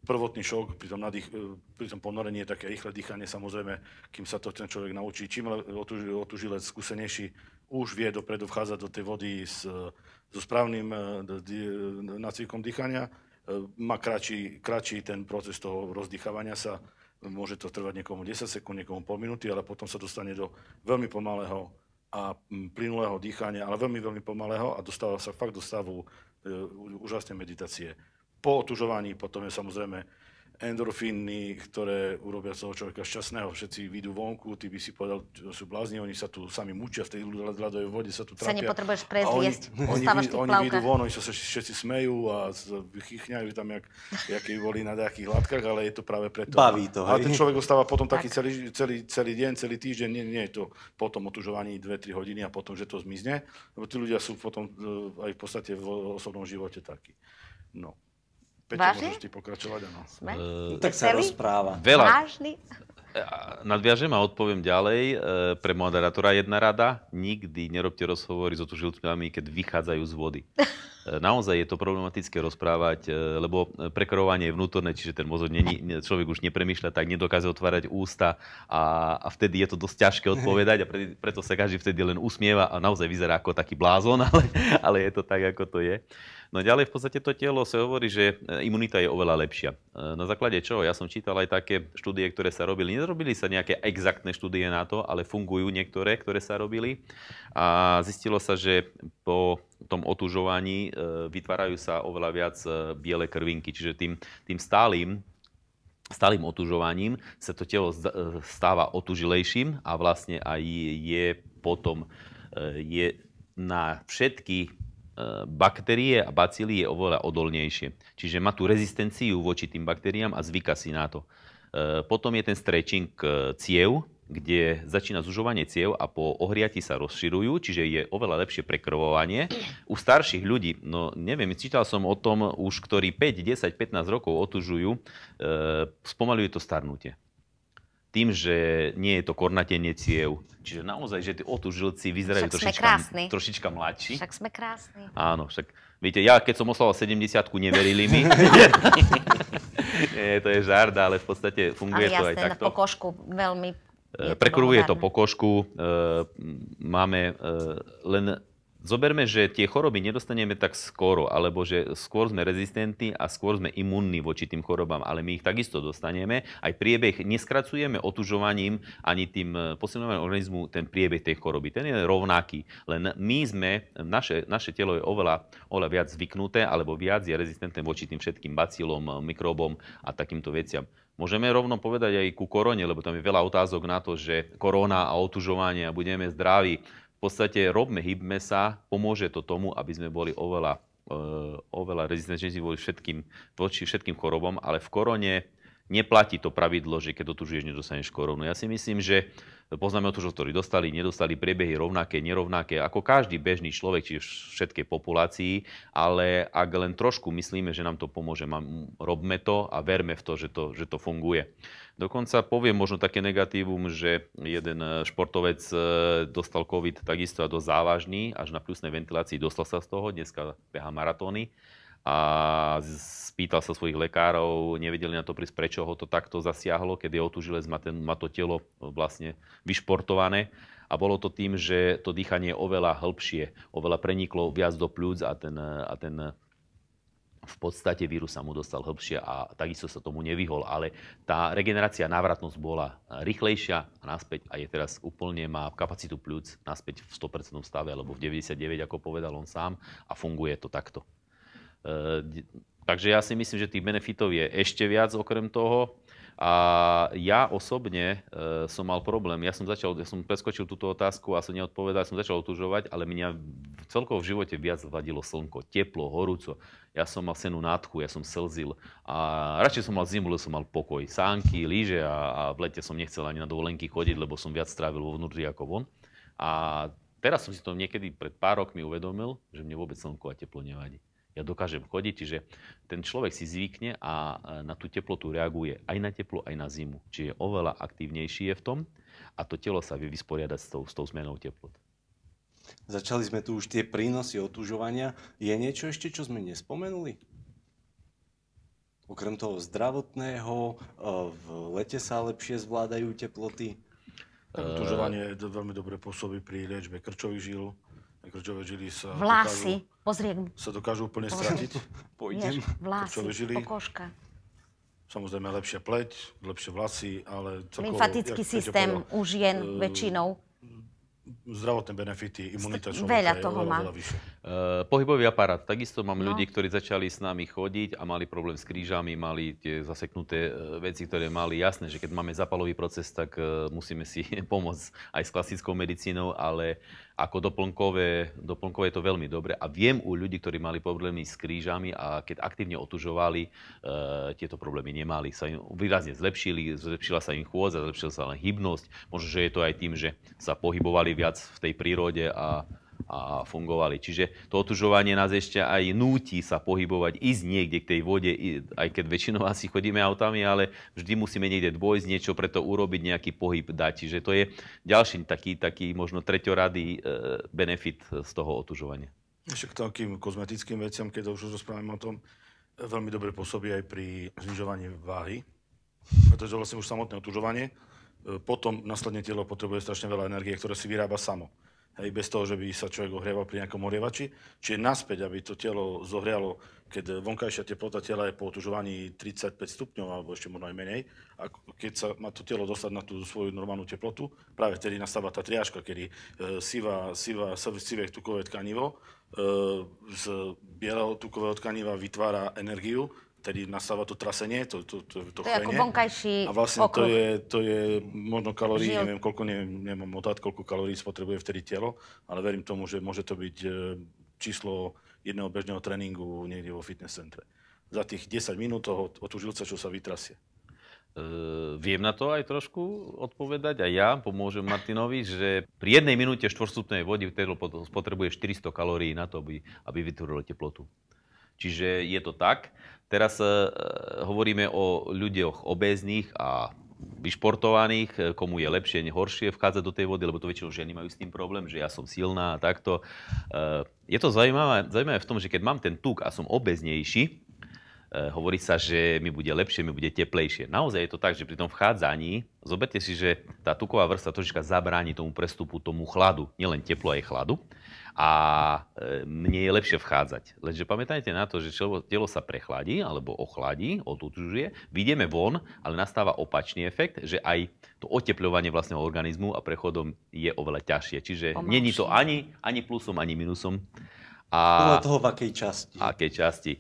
prvotný šok, pri tom, nadých, pri tom ponorení je také rýchle dýchanie, samozrejme, kým sa to ten človek naučí. Čím otužilec skúsenejší už vie dopredu vchádzať do tej vody s, so správnym eh, nacvikom dýchania, eh, má kratší, kratší ten proces toho rozdychávania sa, môže to trvať niekomu 10 sekúnd, niekomu pol minúty, ale potom sa dostane do veľmi pomalého a mm, plynulého dýchania, ale veľmi, veľmi pomalého a dostáva sa fakt do stavu e, úžasnej meditácie. Po otužovaní potom je samozrejme endorfíny, ktoré urobia toho človeka šťastného. Všetci vyjdú vonku, ty by si povedal, že sú blázni, oni sa tu sami mučia v tej ľadovej vode, sa tu trápia. Sa nepotrebuješ prezliesť, oni, oni, oni vyjdú von, oni sa všetci smejú a chychňajú tam, jak, jaké boli na nejakých hladkách, ale je to práve preto. Baví to, hej? A ten človek ostáva potom tak. taký celý, celý, celý deň, celý týždeň, nie, nie je to potom otužovaní 2-3 hodiny a potom, že to zmizne, lebo tí ľudia sú potom e, aj v podstate v osobnom živote takí. No. Peťo, Vážne? môžeš ti pokračovať, áno. Sme? No, tak sa celý? rozpráva. Veľa. Vážny? E, nadviažem a odpoviem ďalej. E, pre moderátora jedna rada. Nikdy nerobte rozhovory s otužilcami, keď vychádzajú z vody. Naozaj je to problematické rozprávať, lebo prekrovanie je vnútorné, čiže ten mozog není, človek už nepremýšľa, tak nedokáže otvárať ústa a, a vtedy je to dosť ťažké odpovedať a pre, preto sa každý vtedy len usmieva a naozaj vyzerá ako taký blázon, ale, ale je to tak, ako to je. Uh, No ďalej v podstate to telo sa hovorí, že e, imunita je oveľa lepšia. E, na základe čoho? Ja som čítal aj také štúdie, ktoré sa robili. Nerobili sa nejaké exaktné štúdie na to, ale fungujú niektoré, ktoré sa robili. A zistilo sa, že po tom otužovaní e, vytvárajú sa oveľa viac biele krvinky. Čiže tým, tým stálým stálým otužovaním sa to telo stáva otužilejším a vlastne aj je potom je na všetky baktérie a bacíly je oveľa odolnejšie. Čiže má tú rezistenciu voči tým baktériám a zvyka si na to. E, potom je ten stretching e, ciev, kde začína zužovanie ciev a po ohriati sa rozširujú, čiže je oveľa lepšie prekrvovanie. U starších ľudí, no neviem, čítal som o tom už, ktorí 5, 10, 15 rokov otužujú, e, spomalujú to starnutie tým, že nie je to kornatenie ciev. Čiže naozaj, že tí otužilci vyzerajú však trošička, trošička mladší. Však sme krásni. Áno, však Viete, ja keď som oslavoval 70 neverili mi. Nie, to je žárda, ale v podstate funguje ale jasné, to aj takto. Ale pokožku veľmi... Prekrúvuje to pokožku. E, máme e, len zoberme, že tie choroby nedostaneme tak skoro, alebo že skôr sme rezistentní a skôr sme imunní voči tým chorobám, ale my ich takisto dostaneme. Aj priebeh neskracujeme otužovaním ani tým eh, posilňovaním organizmu ten priebeh tej choroby. Ten je rovnaký, len my sme, naše, naše telo je oveľa, oveľa viac zvyknuté, alebo viac je rezistentné voči tým všetkým bacilom, eh, mikrobom a takýmto veciam. Môžeme rovno povedať aj ku korone, lebo tam je veľa otázok na to, že korona a otužovanie a budeme zdraví v podstate robme, hybme sa, pomôže to tomu, aby sme boli oveľa, eh, oveľa rezistentnejší voči všetkým, voči všetkým chorobom, ale v korone neplatí to pravidlo, že keď dotužuješ, nedostaneš koronu. Ja si myslím, že Poznáme to, ktorí dostali, nedostali priebehy rovnaké, nerovnaké, ako každý bežný človek, či všetkej populácii, ale ak len trošku myslíme, že nám to pomôže, robme to a verme v to že, to, že to funguje. Dokonca poviem možno také negatívum, že jeden eh, športovec eh, dostal COVID takisto a dosť závažný, až na plusnej ventilácii dostal sa z toho, dneska beha maratóny a spýtal sa svojich lekárov, nevedeli na to prísť, prečo ho to takto zasiahlo, je otužilec má, ten, má to telo e, vlastne vyšportované. A bolo to tým, že to dýchanie je oveľa hĺbšie, oveľa preniklo viac do plúc a ten, a ten e, v podstate vírus sa mu dostal hĺbšie a takisto sa tomu nevyhol. Ale tá regenerácia, návratnosť bola rýchlejšia a naspäť a je teraz úplne, má kapacitu plúc naspäť v 100% stave, alebo v 99, ako povedal on sám, a funguje to takto. Eh, takže ja si myslím, že tých benefitov je ešte viac okrem toho. A ja osobne e, som mal problém. Ja som začal, ja som preskočil túto otázku a som neodpovedal, som začal otužovať, ale mňa celkovo v živote viac vadilo slnko, teplo, horúco. Ja som mal senú nádchu, ja som slzil a radšej som mal zimu, lebo som mal pokoj. Sánky, lyže a, a v lete som nechcel ani na dovolenky chodiť, lebo som viac strávil vo vnútri ako von. A teraz som si to niekedy pred pár rokmi uvedomil, že mne vôbec slnko a teplo nevadí ja dokážem chodiť, čiže ten človek si zvykne a e, na tú teplotu reaguje aj na teplo, aj na zimu. Čiže oveľa aktívnejší je v tom a to telo sa vie vysporiadať s tou, s tou zmenou teplot. Začali sme tu už tie prínosy otužovania. Je niečo ešte, čo sme nespomenuli? Okrem toho zdravotného, e, v lete sa lepšie zvládajú teploty. Otužovanie veľmi dobre pôsobí pri liečbe krčových žil Krčové žily sa Vlasy. Dokážu, Pozrie, sa dokážu úplne stratiť. Pôjdem. Vlasy, vlasy, žily. pokožka. Samozrejme, lepšia pleť, lepšie vlasy, ale celkovo... Lymfatický systém povedal, už jen uh, e, väčšinou. Zdravotné benefity, imunita človeka Veľa toho je, má. Veľa vyššie. Eh, pohybový aparát. Takisto mám no. ľudí, ktorí začali s nami chodiť a mali problém s krížami, mali tie zaseknuté eh, veci, ktoré mali. Jasné, že keď máme zapalový proces, tak eh, musíme si pomôcť aj s klasickou medicínou, ale ako doplnkové, doplnkové je to veľmi dobre. A viem u ľudí, ktorí mali problémy s krížami a keď aktívne otužovali, e, tieto problémy nemali. Sa im výrazne zlepšili, zlepšila sa im chôdza, zlepšila sa len hybnosť. Možno, že je to aj tým, že sa pohybovali viac v tej prírode a a fungovali. Čiže to otužovanie nás ešte aj núti sa pohybovať, ísť niekde k tej vode, aj keď väčšinou asi chodíme autami, ale vždy musíme niekde dvojsť niečo preto urobiť, nejaký pohyb dať. Čiže to je ďalší taký, taký možno treťoradý e, benefit z toho otužovania. k takým kozmetickým veciam, keď už rozprávame o tom, veľmi dobre pôsobí aj pri znižovaní váhy, pretože vlastne už samotné otužovanie, e, potom následne telo potrebuje strašne veľa energie, ktoré si vyrába samo aj bez toho, že by sa človek ohrieval pri nejakom orievači, Čiže naspäť, aby to telo zohrialo, keď vonkajšia teplota tela je po otužovaní 35 stupňov, alebo ešte možno aj menej, a keď sa má to telo dostať na tú svoju normálnu teplotu, práve vtedy nastáva tá triážka, kedy e, sivá, sivá, sivé tukové tkanivo e, z bieleho tukového tkaniva vytvára energiu, tedy nastáva to trasenie, to, to, to, to, to je ako vonkajší A vlastne okruh. to je, to je možno kalórií, Žil... neviem, koľko, neviem, nemám odhad, koľko kalórií spotrebuje vtedy telo, ale verím tomu, že môže to byť e, číslo jedného bežného tréningu niekde vo fitness centre. Za tých 10 minút toho otužilca, čo sa vytrasie. Uh, viem na to aj trošku odpovedať, a ja pomôžem Martinovi, že pri jednej minúte štvorstupnej vody telo spotrebuje 400 kalórií na to, aby, aby vytvorilo teplotu. Čiže je to tak. Teraz uh, hovoríme o ľuďoch obezných a vyšportovaných, e, komu je lepšie, ne horšie vchádzať do tej vody, lebo to väčšinou ženy majú s tým problém, že ja som silná a takto. Je to zaujímavé, zaujímavé v tom, že keď mám ten tuk a som obeznejší, hovorí sa, že mi bude lepšie, mi bude teplejšie. Naozaj je to tak, že pri tom vchádzaní, zoberte si, že tá tuková vrstva trošička zabráni tomu prestupu, tomu chladu, nielen teplo, aj chladu a e, mne je lepšie vchádzať. Lenže pamätajte na to, že telo sa prechladí alebo ochladí, otužuje, vidíme von, ale nastáva opačný efekt, že aj to oteplovanie vlastného organizmu a prechodom je oveľa ťažšie. Čiže není to ani, ani plusom, ani minusom. A, Bolo toho, v akej časti. Akej časti.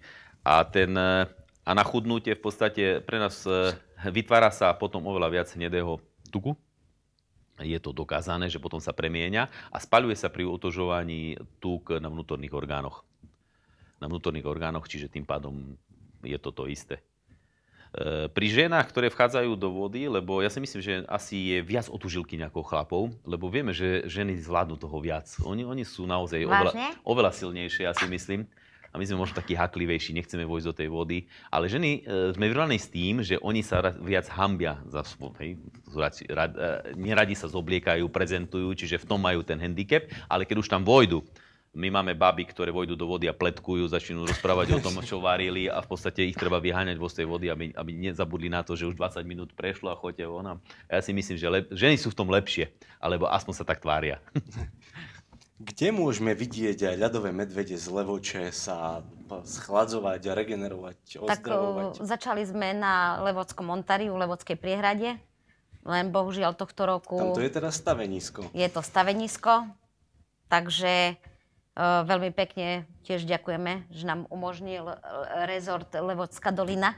A, ten, a na chudnutie v podstate pre nás e, vytvára sa potom oveľa viac hnedého tuku, je to dokázané, že potom sa premieňa a spaľuje sa pri otožovaní tuk na vnútorných orgánoch. Na vnútorných orgánoch, čiže tým pádom je to to isté. E, pri ženách, ktoré vchádzajú do vody, lebo ja si myslím, že asi je viac otužilky ako chlapov, lebo vieme, že ženy zvládnu toho viac. Oni, oni sú naozaj oveľa, oveľa silnejšie, ja si myslím a my sme možno takí haklivejší, nechceme vojsť do tej vody. Ale ženy e, sme vyrovnané s tým, že oni sa ra- viac hambia za svoj, hej, ra- ra- e, neradi sa zobliekajú, prezentujú, čiže v tom majú ten handicap, ale keď už tam vojdu, my máme baby, ktoré vojdu do vody a pletkujú, začnú rozprávať o tom, čo varili a v podstate ich treba vyháňať vo tej vody, aby, aby nezabudli na to, že už 20 minút prešlo a chodte ona. A ja si myslím, že lep- ženy sú v tom lepšie, alebo aspoň sa tak tvária. Kde môžeme vidieť aj ľadové medvede z Levoče sa schladzovať a regenerovať, ozdravovať? Tak začali sme na Levockom Ontariu, Levockej priehrade, len bohužiaľ tohto roku... Tam to je teraz stavenisko. Je to stavenisko, takže e, veľmi pekne tiež ďakujeme, že nám umožnil e, rezort Levocká dolina,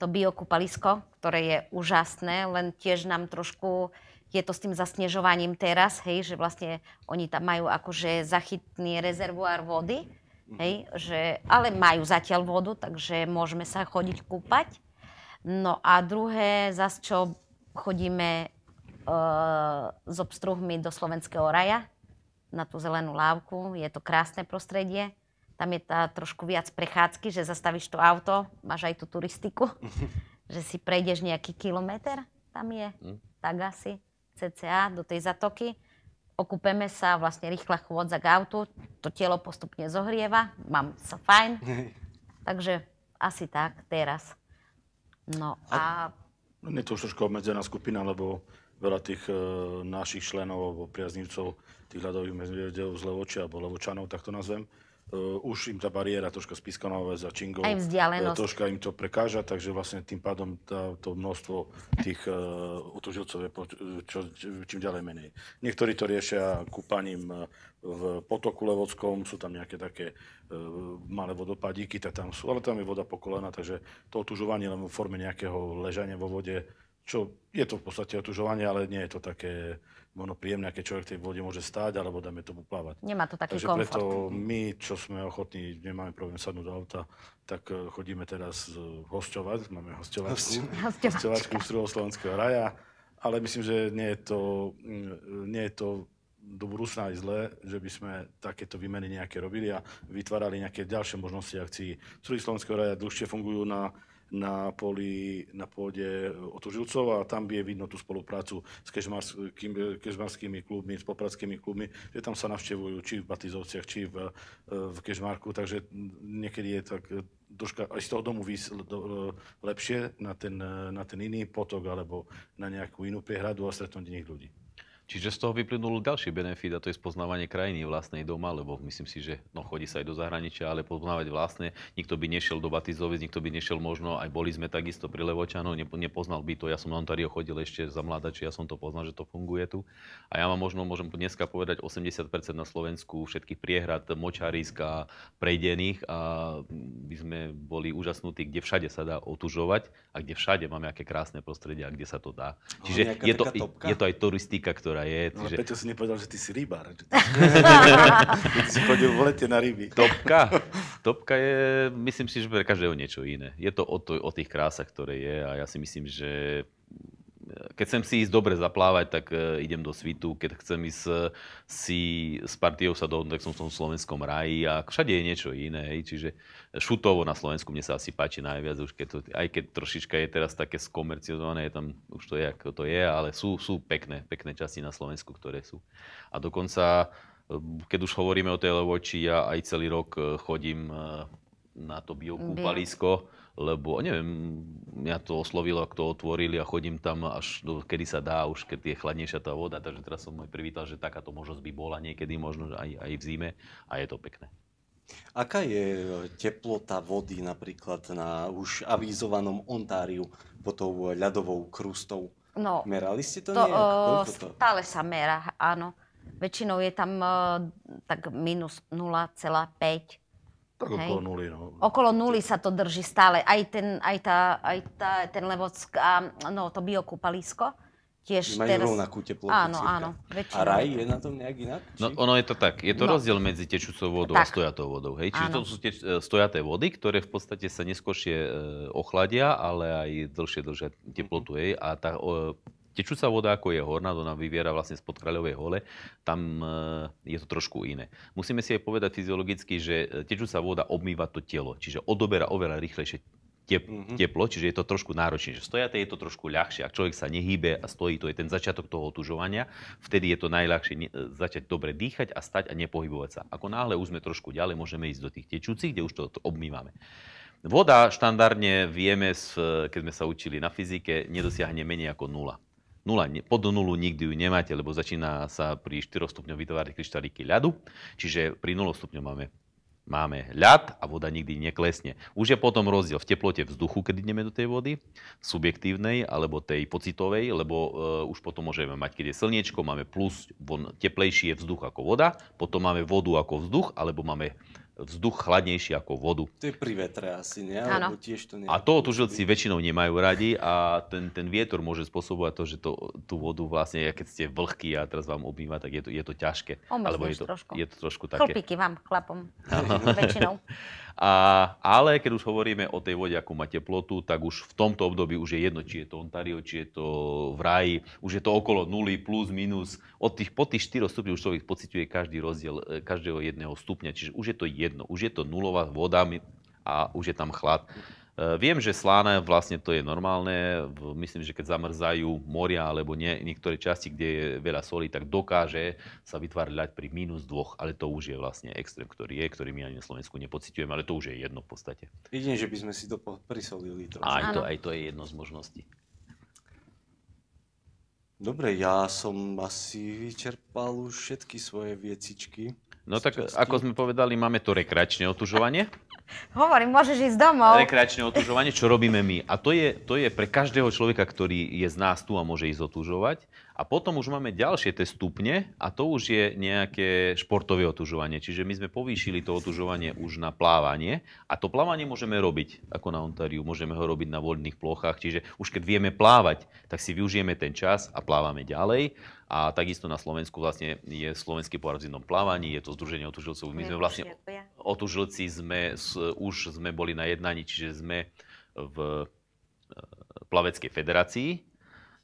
to biokupalisko, ktoré je úžasné, len tiež nám trošku je to s tým zasnežovaním teraz, hej, že vlastne oni tam majú akože zachytný rezervuár vody, mhm. hej, že, ale majú zatiaľ vodu, takže môžeme sa chodiť kúpať. No a druhé, zas čo chodíme e, s obstruhmi do Slovenského raja, na tú zelenú lávku, je to krásne prostredie. Tam je tá trošku viac prechádzky, že zastavíš to auto, máš aj tú turistiku, že si prejdeš nejaký kilometr, tam je, mhm. tak asi cca do tej zatoky, okúpeme sa, vlastne rýchla chôdza k autu, to telo postupne zohrieva, mám sa fajn. Takže asi tak, teraz. No a... a... Je to už trošku obmedzená skupina, lebo veľa tých e, našich členov alebo priaznívcov, tých ľadových medvedov z Levočia alebo Levočanov, tak to nazvem, uh, už im tá bariéra troška spiskanová za čingov. Aj vzdialenosť. Uh, troška im to prekáža, takže vlastne tým pádom tá, to množstvo tých uh, eh, utužilcov je po, čo, čím ďalej menej. Niektorí to riešia kúpaním v potoku Levockom, sú tam nejaké také uh, malé vodopadíky, tak tam sú, ale tam je voda pokolená, takže to otužovanie len v forme nejakého ležania vo vode, čo je to v podstate otužovanie, ale nie je to také možno príjemné, keď človek v tej vode môže stáť, alebo dáme tomu plávať. Nemá to taký Takže komfort. preto my, čo sme ochotní, nemáme problém sadnúť do auta, tak e, chodíme teraz e, hostovať, máme hostovačku, hostovačku z Slovenského raja, ale myslím, že nie je to, mm, nie je to do budúcna aj zle, že by sme takéto výmeny nejaké robili a vytvárali nejaké ďalšie možnosti akcií. Súdy Slovenského raja dlhšie fungujú na na, poli, na pôde Otužilcov a tam je vidno tú spoluprácu s kežmarskými, kežmarskými klubmi, s popradskými klubmi, že tam sa navštevujú či v Batizovciach, či v, v Kežmarku, takže niekedy je tak troška aj z toho domu výs, lepšie na ten, na ten iný potok alebo na nejakú inú priehradu a stretnúť iných ľudí. Čiže z toho vyplynul ďalší benefit a to je spoznávanie krajiny vlastnej doma, lebo myslím si, že no, chodí sa aj do zahraničia, ale poznávať vlastne, nikto by nešiel do Batizovic, nikto by nešiel možno, aj boli sme takisto pri Levočanov, nepoznal by to, ja som na Ontario chodil ešte za či ja som to poznal, že to funguje tu. A ja mám možno, môžem dneska povedať, 80% na Slovensku všetkých priehrad močarisk a prejdených a by sme boli úžasnutí, kde všade sa dá otužovať a kde všade máme aké krásne prostredia, kde sa to dá. Čiže je to, je to aj turistika, ktorá ktorá je. Ty, no, že... Peťo si nepovedal, že ty si rybár. Že ty, ty si chodil v lete na ryby. Topka. Topka je, myslím si, že pre každého niečo iné. Je to o, to, o tých krásach, ktoré je a ja si myslím, že keď chcem si ísť dobre zaplávať, tak uh, idem do svitu. Keď chcem ísť e, si s partiou sa dohodnúť, tak som v tom slovenskom raji a všade je niečo iné. Hej. Čiže šutovo na Slovensku mne sa asi páči najviac, už keď to, aj keď trošička je teraz také skomercializované, je tam už to je, ako to je, ale sú, sú pekné, pekné časti na Slovensku, ktoré sú. A dokonca, e, keď už hovoríme o tej levoči, ja aj celý rok chodím na to biokúpalisko. Bio lebo neviem, mňa to oslovilo, ak to otvorili a chodím tam až do, kedy sa dá, už keď je chladnejšia tá voda, takže teraz som aj privítal, že takáto možnosť by bola niekedy možno aj, aj v zime a je to pekné. Aká je e, teplota vody napríklad na už avízovanom Ontáriu pod tou ľadovou krustou? No, Merali ste to, to e, To? Stále sa mera, áno. Väčšinou je tam e, tak minus 0,5 tak Hej. okolo nuly. No. Okolo nuly sa to drží stále. Aj ten, aj tá, aj tá, ten Levock a no to biokúpalisko. Tiež Majú teraz... rovnakú teplotu. Áno, cirka. áno. Väčšinou. A raj je na tom nejak inak? No, Či? No ono je to tak. Je to no. rozdiel medzi tečúcou vodou tak. a stojatou vodou. Hej? Čiže áno. to sú tie e, stojaté vody, ktoré v podstate sa neskôršie e, ochladia, ale aj dlhšie držia teplotu. Hej? A tá o, tečúca voda, ako je horná, ona vyviera vlastne spod Kráľovej hole, tam e, je to trošku iné. Musíme si aj povedať fyziologicky, že e, tečúca voda obmýva to telo, čiže odoberá oveľa rýchlejšie mhm. teplo, čiže je to trošku náročnejšie. Stojate je to trošku ľahšie. Ak človek sa nehýbe a stojí, to je ten začiatok toho otužovania, vtedy je to najľahšie e, začať dobre dýchať a stať a nepohybovať sa. Ako náhle už sme trošku ďalej, môžeme ísť do tých tečúcich, kde už to obmývame. Voda štandardne vieme, keď sme sa učili na fyzike, nedosiahne menej ako nula. Nula, pod nulu nikdy ju nemáte, lebo začína sa pri 4 stupňov vytvárať kryštáliky ľadu. Čiže pri 0 stupňov máme máme ľad a voda nikdy neklesne. Už je potom rozdiel v teplote vzduchu, keď ideme do tej vody, subjektívnej alebo tej pocitovej, lebo e, už potom môžeme mať, keď je slniečko, máme plus von, teplejší je vzduch ako voda, potom máme vodu ako vzduch, alebo máme vzduch chladnejší ako vodu. To je pri vetre asi, nie? Áno. Tiež to nie... A to otužilci väčšinou nemajú radi a ten, ten vietor môže spôsobovať to, že to, tú vodu vlastne, keď ste vlhkí a teraz vám obýva, tak je to, je to ťažké. Omrzlíš Alebo je to, trošku. je to trošku také. Chlpíky vám chlapom. väčšinou. A, ale keď už hovoríme o tej vode, akú má teplotu, tak už v tomto období už je jedno, či je to Ontario, či je to v raji, už je to okolo 0, plus, minus. Od tých, po tých 4 stupňov už človek pociťuje každý rozdiel e, každého jedného stupňa, čiže už je to jedno, už je to nulová voda a už je tam chlad. Eh, viem, že slané vlastne to je normálne. Myslím, že keď zamrzajú moria alebo nie, niektoré časti, kde je veľa soli, tak dokáže sa vytvárať ľať pri minus dvoch, ale to už je vlastne extrém, ktorý je, ktorý my ani na Slovensku nepociťujeme, ale to už je jedno v podstate. Jedine, že by sme si to prisolili. Trošku. Aj to, aj to je jedno z možností. Dobre, ja som asi vyčerpal už všetky svoje viecičky. No tak ako sme povedali, máme to rekreačné otužovanie. Hovorím, môžeš ísť domov. Rekreačné otužovanie, čo robíme my. A to je, to je pre každého človeka, ktorý je z nás tu a môže ísť otužovať. A potom už máme ďalšie tie stupne a to už je nejaké športové otužovanie. Čiže my sme povýšili to otužovanie už na plávanie a to plávanie môžeme robiť ako na Ontariu. Môžeme ho robiť na voľných plochách. Čiže už keď vieme plávať, tak si využijeme ten čas a plávame ďalej a takisto na Slovensku vlastne je Slovenský pohár v zimnom plávaní, je to Združenie otužilcov. My sme vlastne otužilci, sme, už sme boli na jednaní, čiže sme v eh, plaveckej federácii.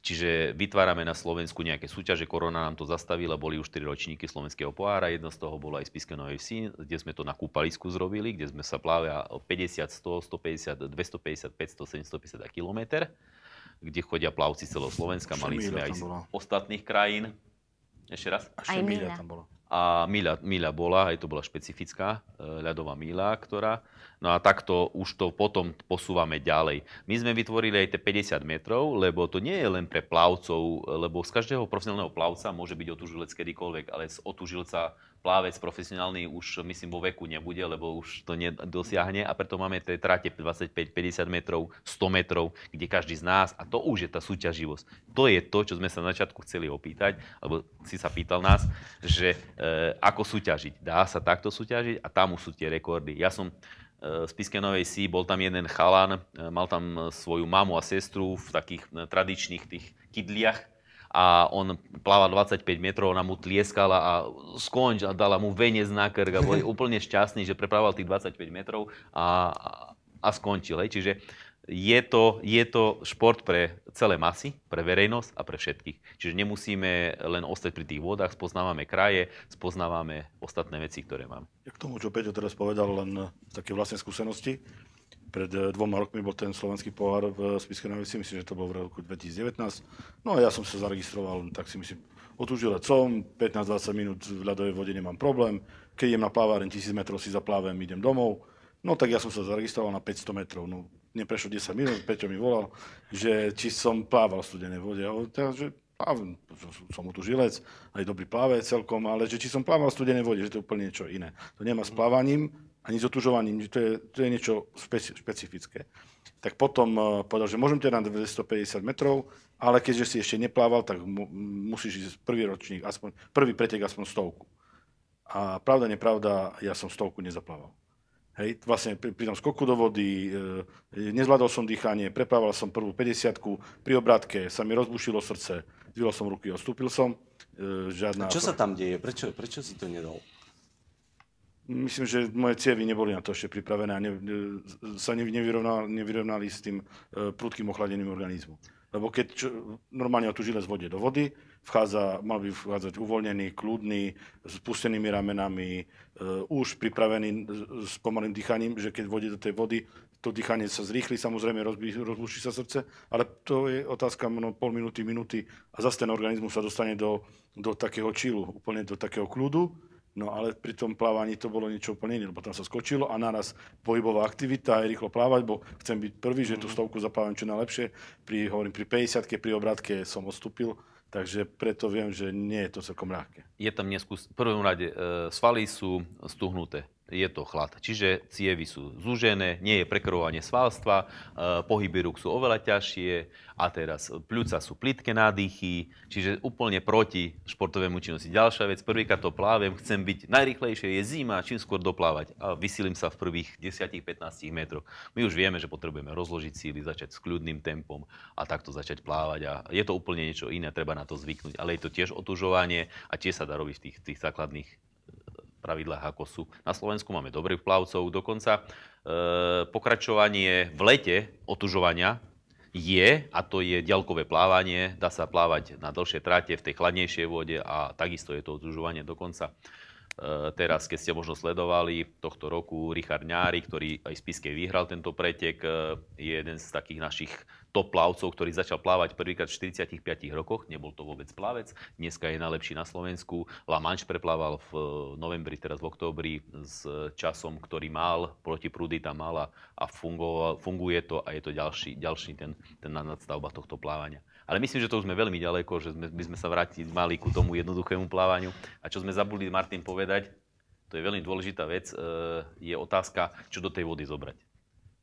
Čiže vytvárame na Slovensku nejaké súťaže, korona nám to zastavila, boli už 4 ročníky slovenského pohára, jedno z toho bolo aj Spiske Novej Vsi, kde sme to na kúpalisku zrobili, kde sme sa plávia 50, 100, 150, 250, 500, 750 kilometr kde chodia plavci celého Slovenska. Mali sme aj z ostatných krajín. Ešte raz? aj Míľa tam bola. A Míľa, Míľa bola, aj to bola špecifická e, ľadová Míľa, ktorá... No a takto už to potom posúvame ďalej. My sme vytvorili aj tie 50 metrov, lebo to nie je len pre plavcov, e, lebo z každého profesionálneho plavca môže byť otužilec kedykoľvek, ale z otužilca plávec profesionálny už, myslím, vo veku nebude, lebo už to nedosiahne a preto máme tie trate 25, 50 metrov, 100 metrov, kde každý z nás, a to už je tá súťaživosť. To je to, čo sme sa na začiatku chceli opýtať, alebo si sa pýtal nás, že e, ako súťažiť. Dá sa takto súťažiť a tam už sú tie rekordy. Ja som e, z Piskenovej si bol tam jeden chalan, e, mal tam e, svoju mamu a sestru v takých tradičných tých kidliach, a on plával 25 metrov, ona mu tlieskala a skonč a dala mu venec na krk a bol úplne šťastný, že preplával tých 25 metrov a, a skončil. Hej. Čiže je to, je to šport pre celé masy, pre verejnosť a pre všetkých. Čiže nemusíme len ostať pri tých vodách, spoznávame kraje, spoznávame ostatné veci, ktoré máme. Ja k tomu, čo Peťo teraz povedal, len také vlastné skúsenosti pred eh, dvoma rokmi bol ten slovenský pohár v eh, Spiske na myslím že to bol v roku 2019. No a ja som sa zaregistroval, tak si myslím, otúžil som, 15-20 minút v ľadovej vode nemám problém, keď idem na plávaren, 1000 metrov si zaplávem, idem domov. No tak ja som sa zaregistroval na 500 metrov, no neprešlo 10 minút, Peťo mi volal, že či som plával v studenej vode. A takže som tu žilec, aj dobrý plávec celkom, ale že či som plával v studenej vode, že to je úplne niečo iné. To nemá s plávaním, ani s otužovaním, že to je, to je niečo špeci, špecifické. Tak potom e, povedal, že môžem teda na 250 metrov, ale keďže si ešte neplával, tak mu, musíš ísť prvý ročník, aspoň, prvý pretek aspoň stovku. A pravda, nepravda, ja som stovku nezaplával. Hej, vlastne pri, pri tom skoku do vody, e, nezvládol som dýchanie, preplával som prvú 50 pri obrátke sa mi rozbušilo srdce, zvilo som ruky, odstúpil som. E, žiadna... A čo sa tam deje? Prečo, prečo si to nedal? myslím, že moje cievy neboli na to ešte pripravené a ne, e, sa nevyrovnali, nevyrovnali s tým e, prudkým ochladeným organizmu. Lebo keď čo, normálne otúžile z vode do vody, vchádza, mal by vchádzať uvoľnený, kľudný, s pustenými ramenami, e, už pripravený e, s pomalým dýchaním, že keď vode do tej vody, to dýchanie sa zrýchli, samozrejme rozbí, sa srdce, ale to je otázka no, pol minúty, minúty a zase ten organizmus sa dostane do, do takého čilu, úplne do takého kľudu, No ale pri tom plávaní to bolo niečo úplne iné, lebo tam sa skočilo a naraz pohybová aktivita je rýchlo plávať, bo chcem byť prvý, že tú mhm. stovku zaplávam čo najlepšie. Pri, hovorím, pri 50 pri obratke som odstúpil, takže preto viem, že nie je to celkom ľahké. Je tam neskús... V prvom rade e, svaly sú stuhnuté je to chlad. Čiže cievy sú zúžené, nie je prekrvovanie svalstva, e, pohyby rúk sú oveľa ťažšie a teraz pľúca sú plitké nádychy, čiže úplne proti športovému činnosti. Ďalšia vec, prvýkrát to plávem, chcem byť najrychlejšie, je zima, čím skôr doplávať a vysilím sa v prvých 10-15 metroch. My už vieme, že potrebujeme rozložiť síly, začať s kľudným tempom a takto začať plávať a je to úplne niečo iné, treba na to zvyknúť, ale je to tiež otužovanie a tiež sa dá robiť v tých, tých základných pravidlách, ako sú. Na Slovensku máme dobrých plavcov, dokonca e, pokračovanie v lete otužovania je, a to je ďalkové plávanie, dá sa plávať na dlhšie trate v tej chladnejšej vode a takisto je to otužovanie dokonca e, teraz, keď ste možno sledovali tohto roku Richard Ňári, ktorý aj z Piskej vyhral tento pretek, e, je jeden z takých našich top plavcov, ktorý začal plávať prvýkrát v 45 rokoch. Nebol to vôbec plavec. Dneska je najlepší na Slovensku. La Manche preplával v e, novembri, teraz v októbri s časom, ktorý mal, proti prúdy tam mal a, fungoval, funguje to a je to ďalší, ďalší ten, ten nadstavba tohto plávania. Ale myslím, že to už sme veľmi ďaleko, že sme, by sme sa vrátili mali ku tomu jednoduchému plávaniu. A čo sme zabudli, Martin, povedať, to je veľmi dôležitá vec, e, je otázka, čo do tej vody zobrať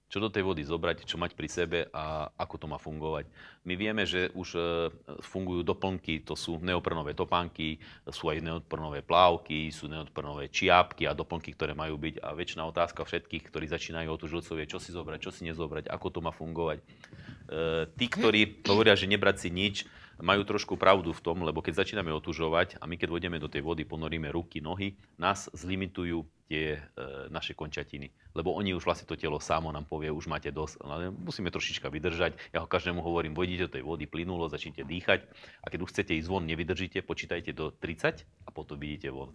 čo do tej vody zobrať, čo mať pri sebe a ako to má fungovať. My vieme, že už e, fungujú doplnky, to sú neoprnové topánky, sú aj neoprnové plávky, sú neoprnové čiapky a doplnky, ktoré majú byť. A väčšina otázka všetkých, ktorí začínajú o tú žlcovie, čo si zobrať, čo si nezobrať, ako to má fungovať. E, tí, ktorí hovoria, že nebrať si nič, majú trošku pravdu v tom, lebo keď začíname otužovať a my keď vôjdeme do tej vody, ponoríme ruky, nohy, nás zlimitujú tie e, naše končatiny. Lebo oni už vlastne to telo samo nám povie, už máte dosť, no, ale musíme trošička vydržať. Ja ho každému hovorím, vojdite do tej vody plynulo, začnite dýchať a keď už chcete ísť von, nevydržíte, počítajte do 30 a potom vidíte von.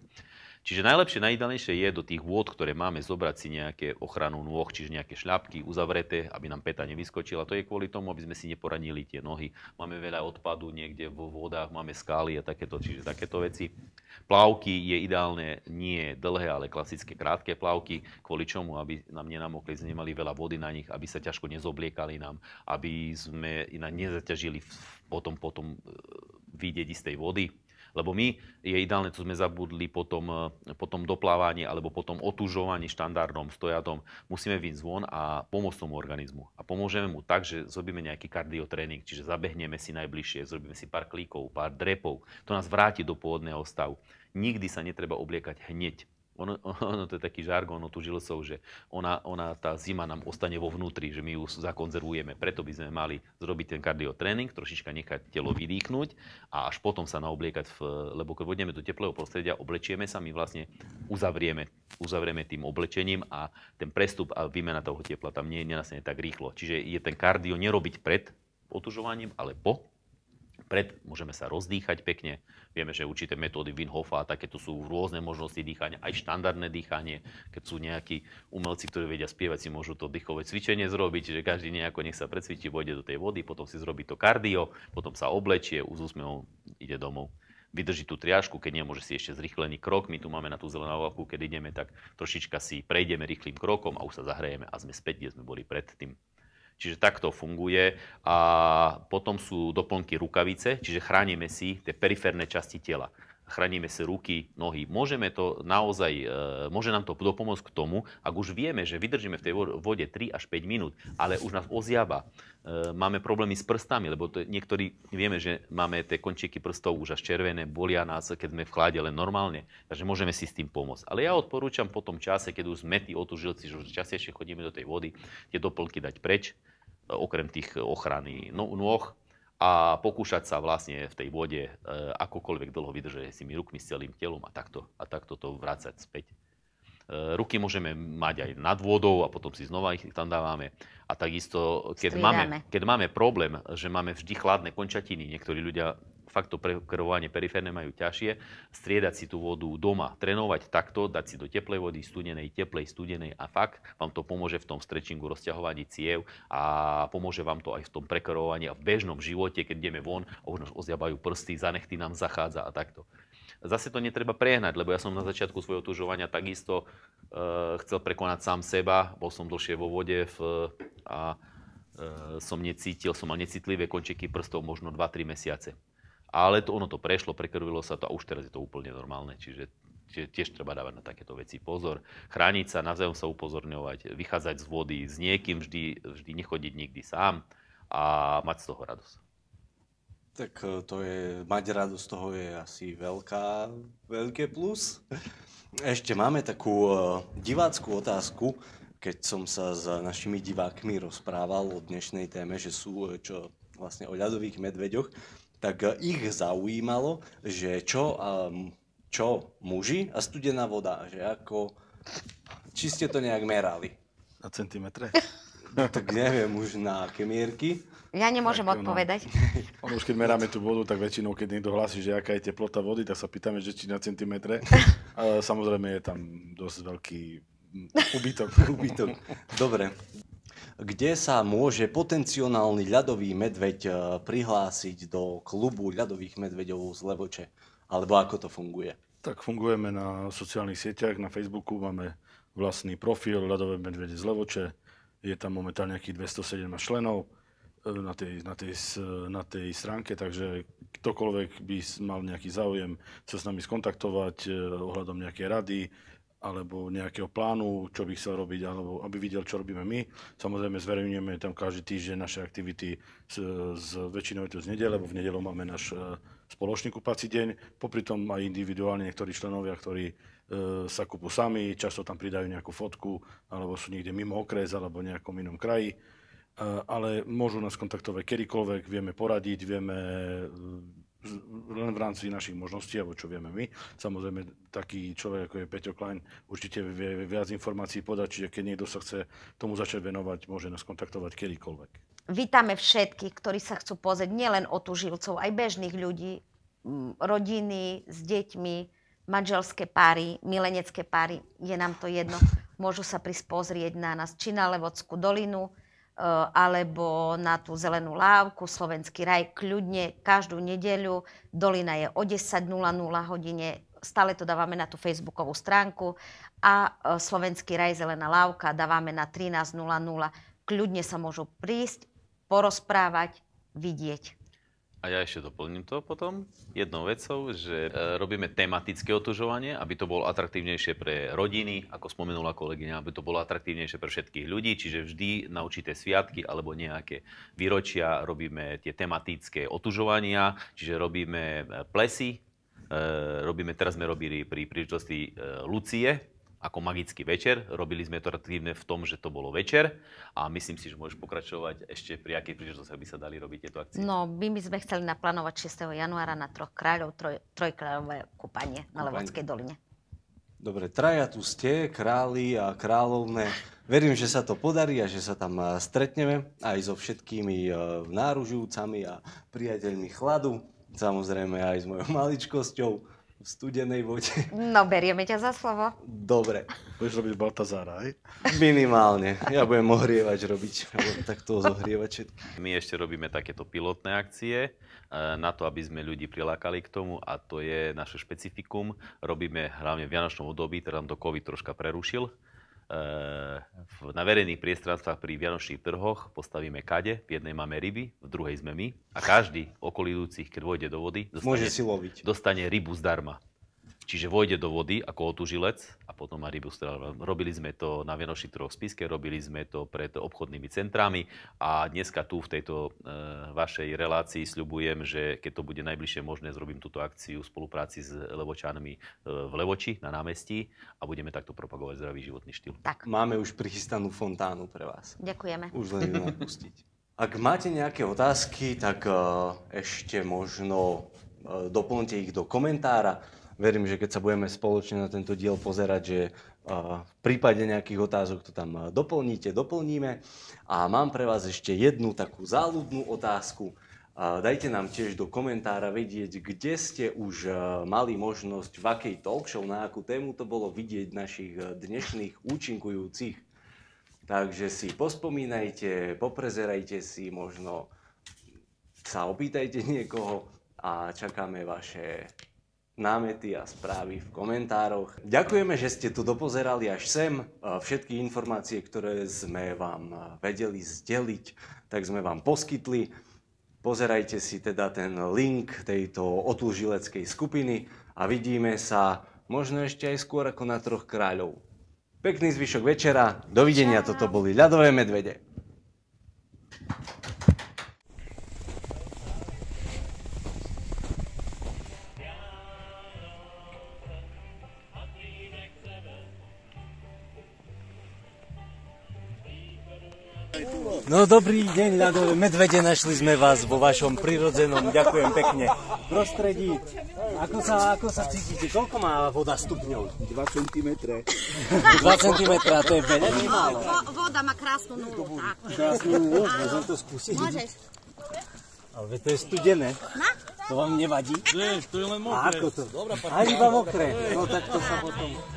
Čiže najlepšie, najideálnejšie je do tých vôd, ktoré máme, zobrať si nejaké ochranu nôh, čiže nejaké šľapky uzavreté, aby nám peta nevyskočila. To je kvôli tomu, aby sme si neporanili tie nohy. Máme veľa odpadu niekde vo vodách, máme skály a takéto, čiže takéto veci. Plavky je ideálne nie dlhé, ale klasické krátke plavky, kvôli čomu, aby nám nenamokli, sme nemali veľa vody na nich, aby sa ťažko nezobliekali nám, aby sme nezaťažili potom, potom e, vidieť z tej vody. Lebo my, je ideálne, čo sme zabudli potom eh, po tom doplávaní alebo potom tom otužovaní štandardom, stojatom, musíme vyjsť zvon a pomôcť tomu organizmu. A pomôžeme mu tak, že zrobíme nejaký kardiotréning, čiže zabehneme si najbližšie, zrobíme si pár klíkov, pár drepov. To nás vráti do pôvodného stavu. Nikdy sa netreba obliekať hneď ono, ono to je taký žargon o tu žilcov, že ona, ona, tá zima nám ostane vo vnútri, že my ju zakonzervujeme. Preto by sme mali zrobiť ten kardiotréning, trošička nechať telo vydýchnuť a až potom sa naobliekať, v, lebo keď vodneme do teplého prostredia, oblečieme sa, my vlastne uzavrieme, uzavrieme tým oblečením a ten prestup a výmena toho tepla tam nie, nenastane tak rýchlo. Čiže je ten kardio nerobiť pred otužovaním, ale po pred, môžeme sa rozdýchať pekne. Vieme, že určité metódy Winhofa Hofa a takéto sú rôzne možnosti dýchania, aj štandardné dýchanie. Keď sú nejakí umelci, ktorí vedia spievať, si môžu to dýchové cvičenie zrobiť, že každý nejako nech sa precvičí, vojde do tej vody, potom si zrobí to kardio, potom sa oblečie, s úsmevom ide domov vydrží tú triažku, keď nemôže si ešte zrýchlený krok. My tu máme na tú zelenú keď ideme, tak trošička si prejdeme rýchlým krokom a už sa zahrejeme a sme späť, kde sme boli predtým. Čiže takto funguje. A potom sú doplnky rukavice, čiže chránime si tie periférne časti tela. Chránime si ruky, nohy. Môžeme to naozaj, e, môže nám to dopomôcť k tomu, ak už vieme, že vydržíme v tej vode 3 až 5 minút, ale už nás oziaba. E, máme problémy s prstami, lebo to, niektorí vieme, že máme tie končeky prstov už až červené, bolia nás, keď sme v chláde len normálne. Takže môžeme si s tým pomôcť. Ale ja odporúčam po tom čase, keď už sme tí otužilci, že už častejšie chodíme do tej vody, tie doplnky dať preč, okrem tých ochrany no-, nôh a pokúšať sa vlastne v tej vode e, akokoľvek dlho vydržať s tými rukmi, s celým telom a takto, a takto to vrácať späť. E, ruky môžeme mať aj nad vodou a potom si znova ich tam dávame. A takisto, keď máme, keď máme problém, že máme vždy chladné končatiny, niektorí ľudia fakt to prekrvovanie periférne majú ťažšie, striedať si tú vodu doma, trénovať takto, dať si do teplej vody, studenej, teplej, studenej a fakt vám to pomôže v tom stretchingu, rozťahovaní ciev a pomôže vám to aj v tom prekrvovaní a v bežnom živote, keď ideme von a už nás ozjabajú prsty, nechty nám zachádza a takto. Zase to netreba prehnať, lebo ja som na začiatku svojho tužovania takisto e, chcel prekonať sám seba, bol som dlhšie vo vode v, a e, som necítil, som mal necitlivé končeky prstov možno 2-3 mesiace. Ale to, ono to prešlo, prekrvilo sa to a už teraz je to úplne normálne. Čiže Čiže tiež treba dávať na takéto veci pozor. Chrániť sa, navzájom sa upozorňovať, vychádzať z vody s niekým, vždy, vždy nechodiť nikdy sám a mať z toho radosť. Tak e, to je, mať radosť z toho je asi veľká, veľké plus. Ešte máme takú e, diváckú otázku, keď som sa s našimi divákmi rozprával o dnešnej téme, že sú e, čo vlastne o ľadových medveďoch, tak eh, ich zaujímalo, že čo, ehm, čo muži a studená voda, že ako, či ste to nejak merali. Na centimetre? No, tak neviem, už na aké mierky. Ja nemôžem tak, no. odpovedať. No. Ono už keď meráme tú vodu, tak väčšinou, keď niekto hlási, že aká je teplota vody, tak sa pýtame, že či na centimetre. Ale samozrejme je tam dosť veľký ubytok. ubytok. Dobre kde sa môže potenciálny ľadový medveď e, prihlásiť do klubu ľadových medveďov z Levoče? Alebo ako to funguje? Tak fungujeme na sociálnych sieťach, na Facebooku máme vlastný profil ľadové medvede z Levoče. Je tam momentálne nejakých 207 členov e, na tej, na, tej, na tej stránke, takže ktokoľvek by mal nejaký záujem, sa s nami skontaktovať e, ohľadom nejakej rady, alebo nejakého plánu, čo by chcel robiť, alebo aby videl, čo robíme my. Samozrejme zverejňujeme tam každý týždeň naše aktivity, z, z väčšinou je to z nedele, lebo v nedelu máme náš e, spoločný kupací deň, popri tom aj individuálne niektorí členovia, ktorí e, sa kúpu sami, často tam pridajú nejakú fotku, alebo sú niekde mimo okres, alebo v nejakom inom kraji, e, ale môžu nás kontaktovať kedykoľvek, vieme poradiť, vieme len v rámci našich možností, alebo čo vieme my. Samozrejme, taký človek ako je Peťo Klein určite vie viac informácií podať, čiže keď niekto sa chce tomu začať venovať, môže nás kontaktovať kedykoľvek. Vítame všetkých, ktorí sa chcú pozrieť nielen žilcov, aj bežných ľudí, rodiny s deťmi, manželské páry, milenecké páry, je nám to jedno. Môžu sa prispozrieť na nás, či na Levodskú dolinu, Eh, alebo na tú zelenú lávku, Slovenský raj, kľudne každú nedeľu. Dolina je o 10.00 hodine, stále to dávame na tú facebookovú stránku a eh, Slovenský raj, zelená lávka dávame na 13.00. Kľudne sa môžu prísť, porozprávať, vidieť. A ja ešte doplním to potom jednou vecou, že e, robíme tematické otužovanie, aby to bolo atraktívnejšie pre rodiny, ako spomenula kolegyňa, aby to bolo atraktívnejšie pre všetkých ľudí, čiže vždy na určité sviatky alebo nejaké výročia robíme tie tematické otužovania, čiže robíme e, plesy, e, robíme, teraz sme robili pri príležitosti Lucie, ako magický večer. Robili sme to relatívne v tom, že to bolo večer a myslím si, že môžeš pokračovať ešte pri akej príležitosti by sa dali robiť tieto akcie. No, my by sme chceli naplánovať 6. januára na Troch kráľov troj, trojkráľové kúpanie na Levodskej doline. Dobre, traja tu ste, králi a kráľovné. Verím, že sa to podarí a že sa tam eh, stretneme aj so všetkými eh, náružujúcami a priateľmi chladu. Samozrejme aj s mojou maličkosťou v studenej vode. No, berieme ťa za slovo. Dobre. Budeš robiť Baltazára, aj? Minimálne. Ja budem ohrievač robiť. Takto zohrievať všetko. My ešte robíme takéto pilotné akcie e, na to, aby sme ľudí prilákali k tomu a to je naše špecifikum. Robíme hlavne v Vianočnom období, teda nám to COVID troška prerušil Eh, na verejných priestranstvách pri Vianočných trhoch postavíme kade, v jednej máme ryby, v druhej sme my a každý okolidúcich, keď vojde do vody, dostane, Môže si loviť. dostane rybu zdarma. Čiže vojde do vody ako otužilec a potom má rybu strel. Teda robili sme to na Vianočných troch spiske, robili sme to pred obchodnými centrami a dneska tu v tejto e, vašej relácii sľubujem, že keď to bude najbližšie možné, zrobím túto akciu v spolupráci s Levočanmi e, v Levoči na námestí a budeme takto propagovať zdravý životný štýl. Tak. Máme už prichystanú fontánu pre vás. Ďakujeme. Už len ju napustiť. Ak máte nejaké otázky, tak e, ešte možno e, doplňte ich do komentára verím, že keď sa budeme spoločne na tento diel pozerať, že v prípade nejakých otázok to tam doplníte, doplníme. A mám pre vás ešte jednu takú záľudnú otázku. Dajte nám tiež do komentára vedieť, kde ste už mali možnosť, v akej talk show, na akú tému to bolo vidieť našich dnešných účinkujúcich. Takže si pospomínajte, poprezerajte si, možno sa opýtajte niekoho a čakáme vaše námety a správy v komentároch. Ďakujeme, že ste tu dopozerali až sem. Všetky informácie, ktoré sme vám vedeli zdeliť, tak sme vám poskytli. Pozerajte si teda ten link tejto otúžileckej skupiny a vidíme sa možno ešte aj skôr ako na Troch kráľov. Pekný zvyšok večera, dovidenia, toto boli ľadové medvede. No dobrý deň, ľadové medvede, našli sme vás vo vašom prirodzenom, ďakujem pekne, prostredí. Ako sa, ako sa cítite? Koľko má voda stupňov? 2 cm. 2 cm, to je veľmi málo. Voda má krásnu nulu, tak. Krásnu nulu, môžem to skúsiť? Môžeš. Ale to je studené. To vám nevadí? Nie, to je len mokré. A ako to? Dobrá, iba mokré. No tak to sa potom...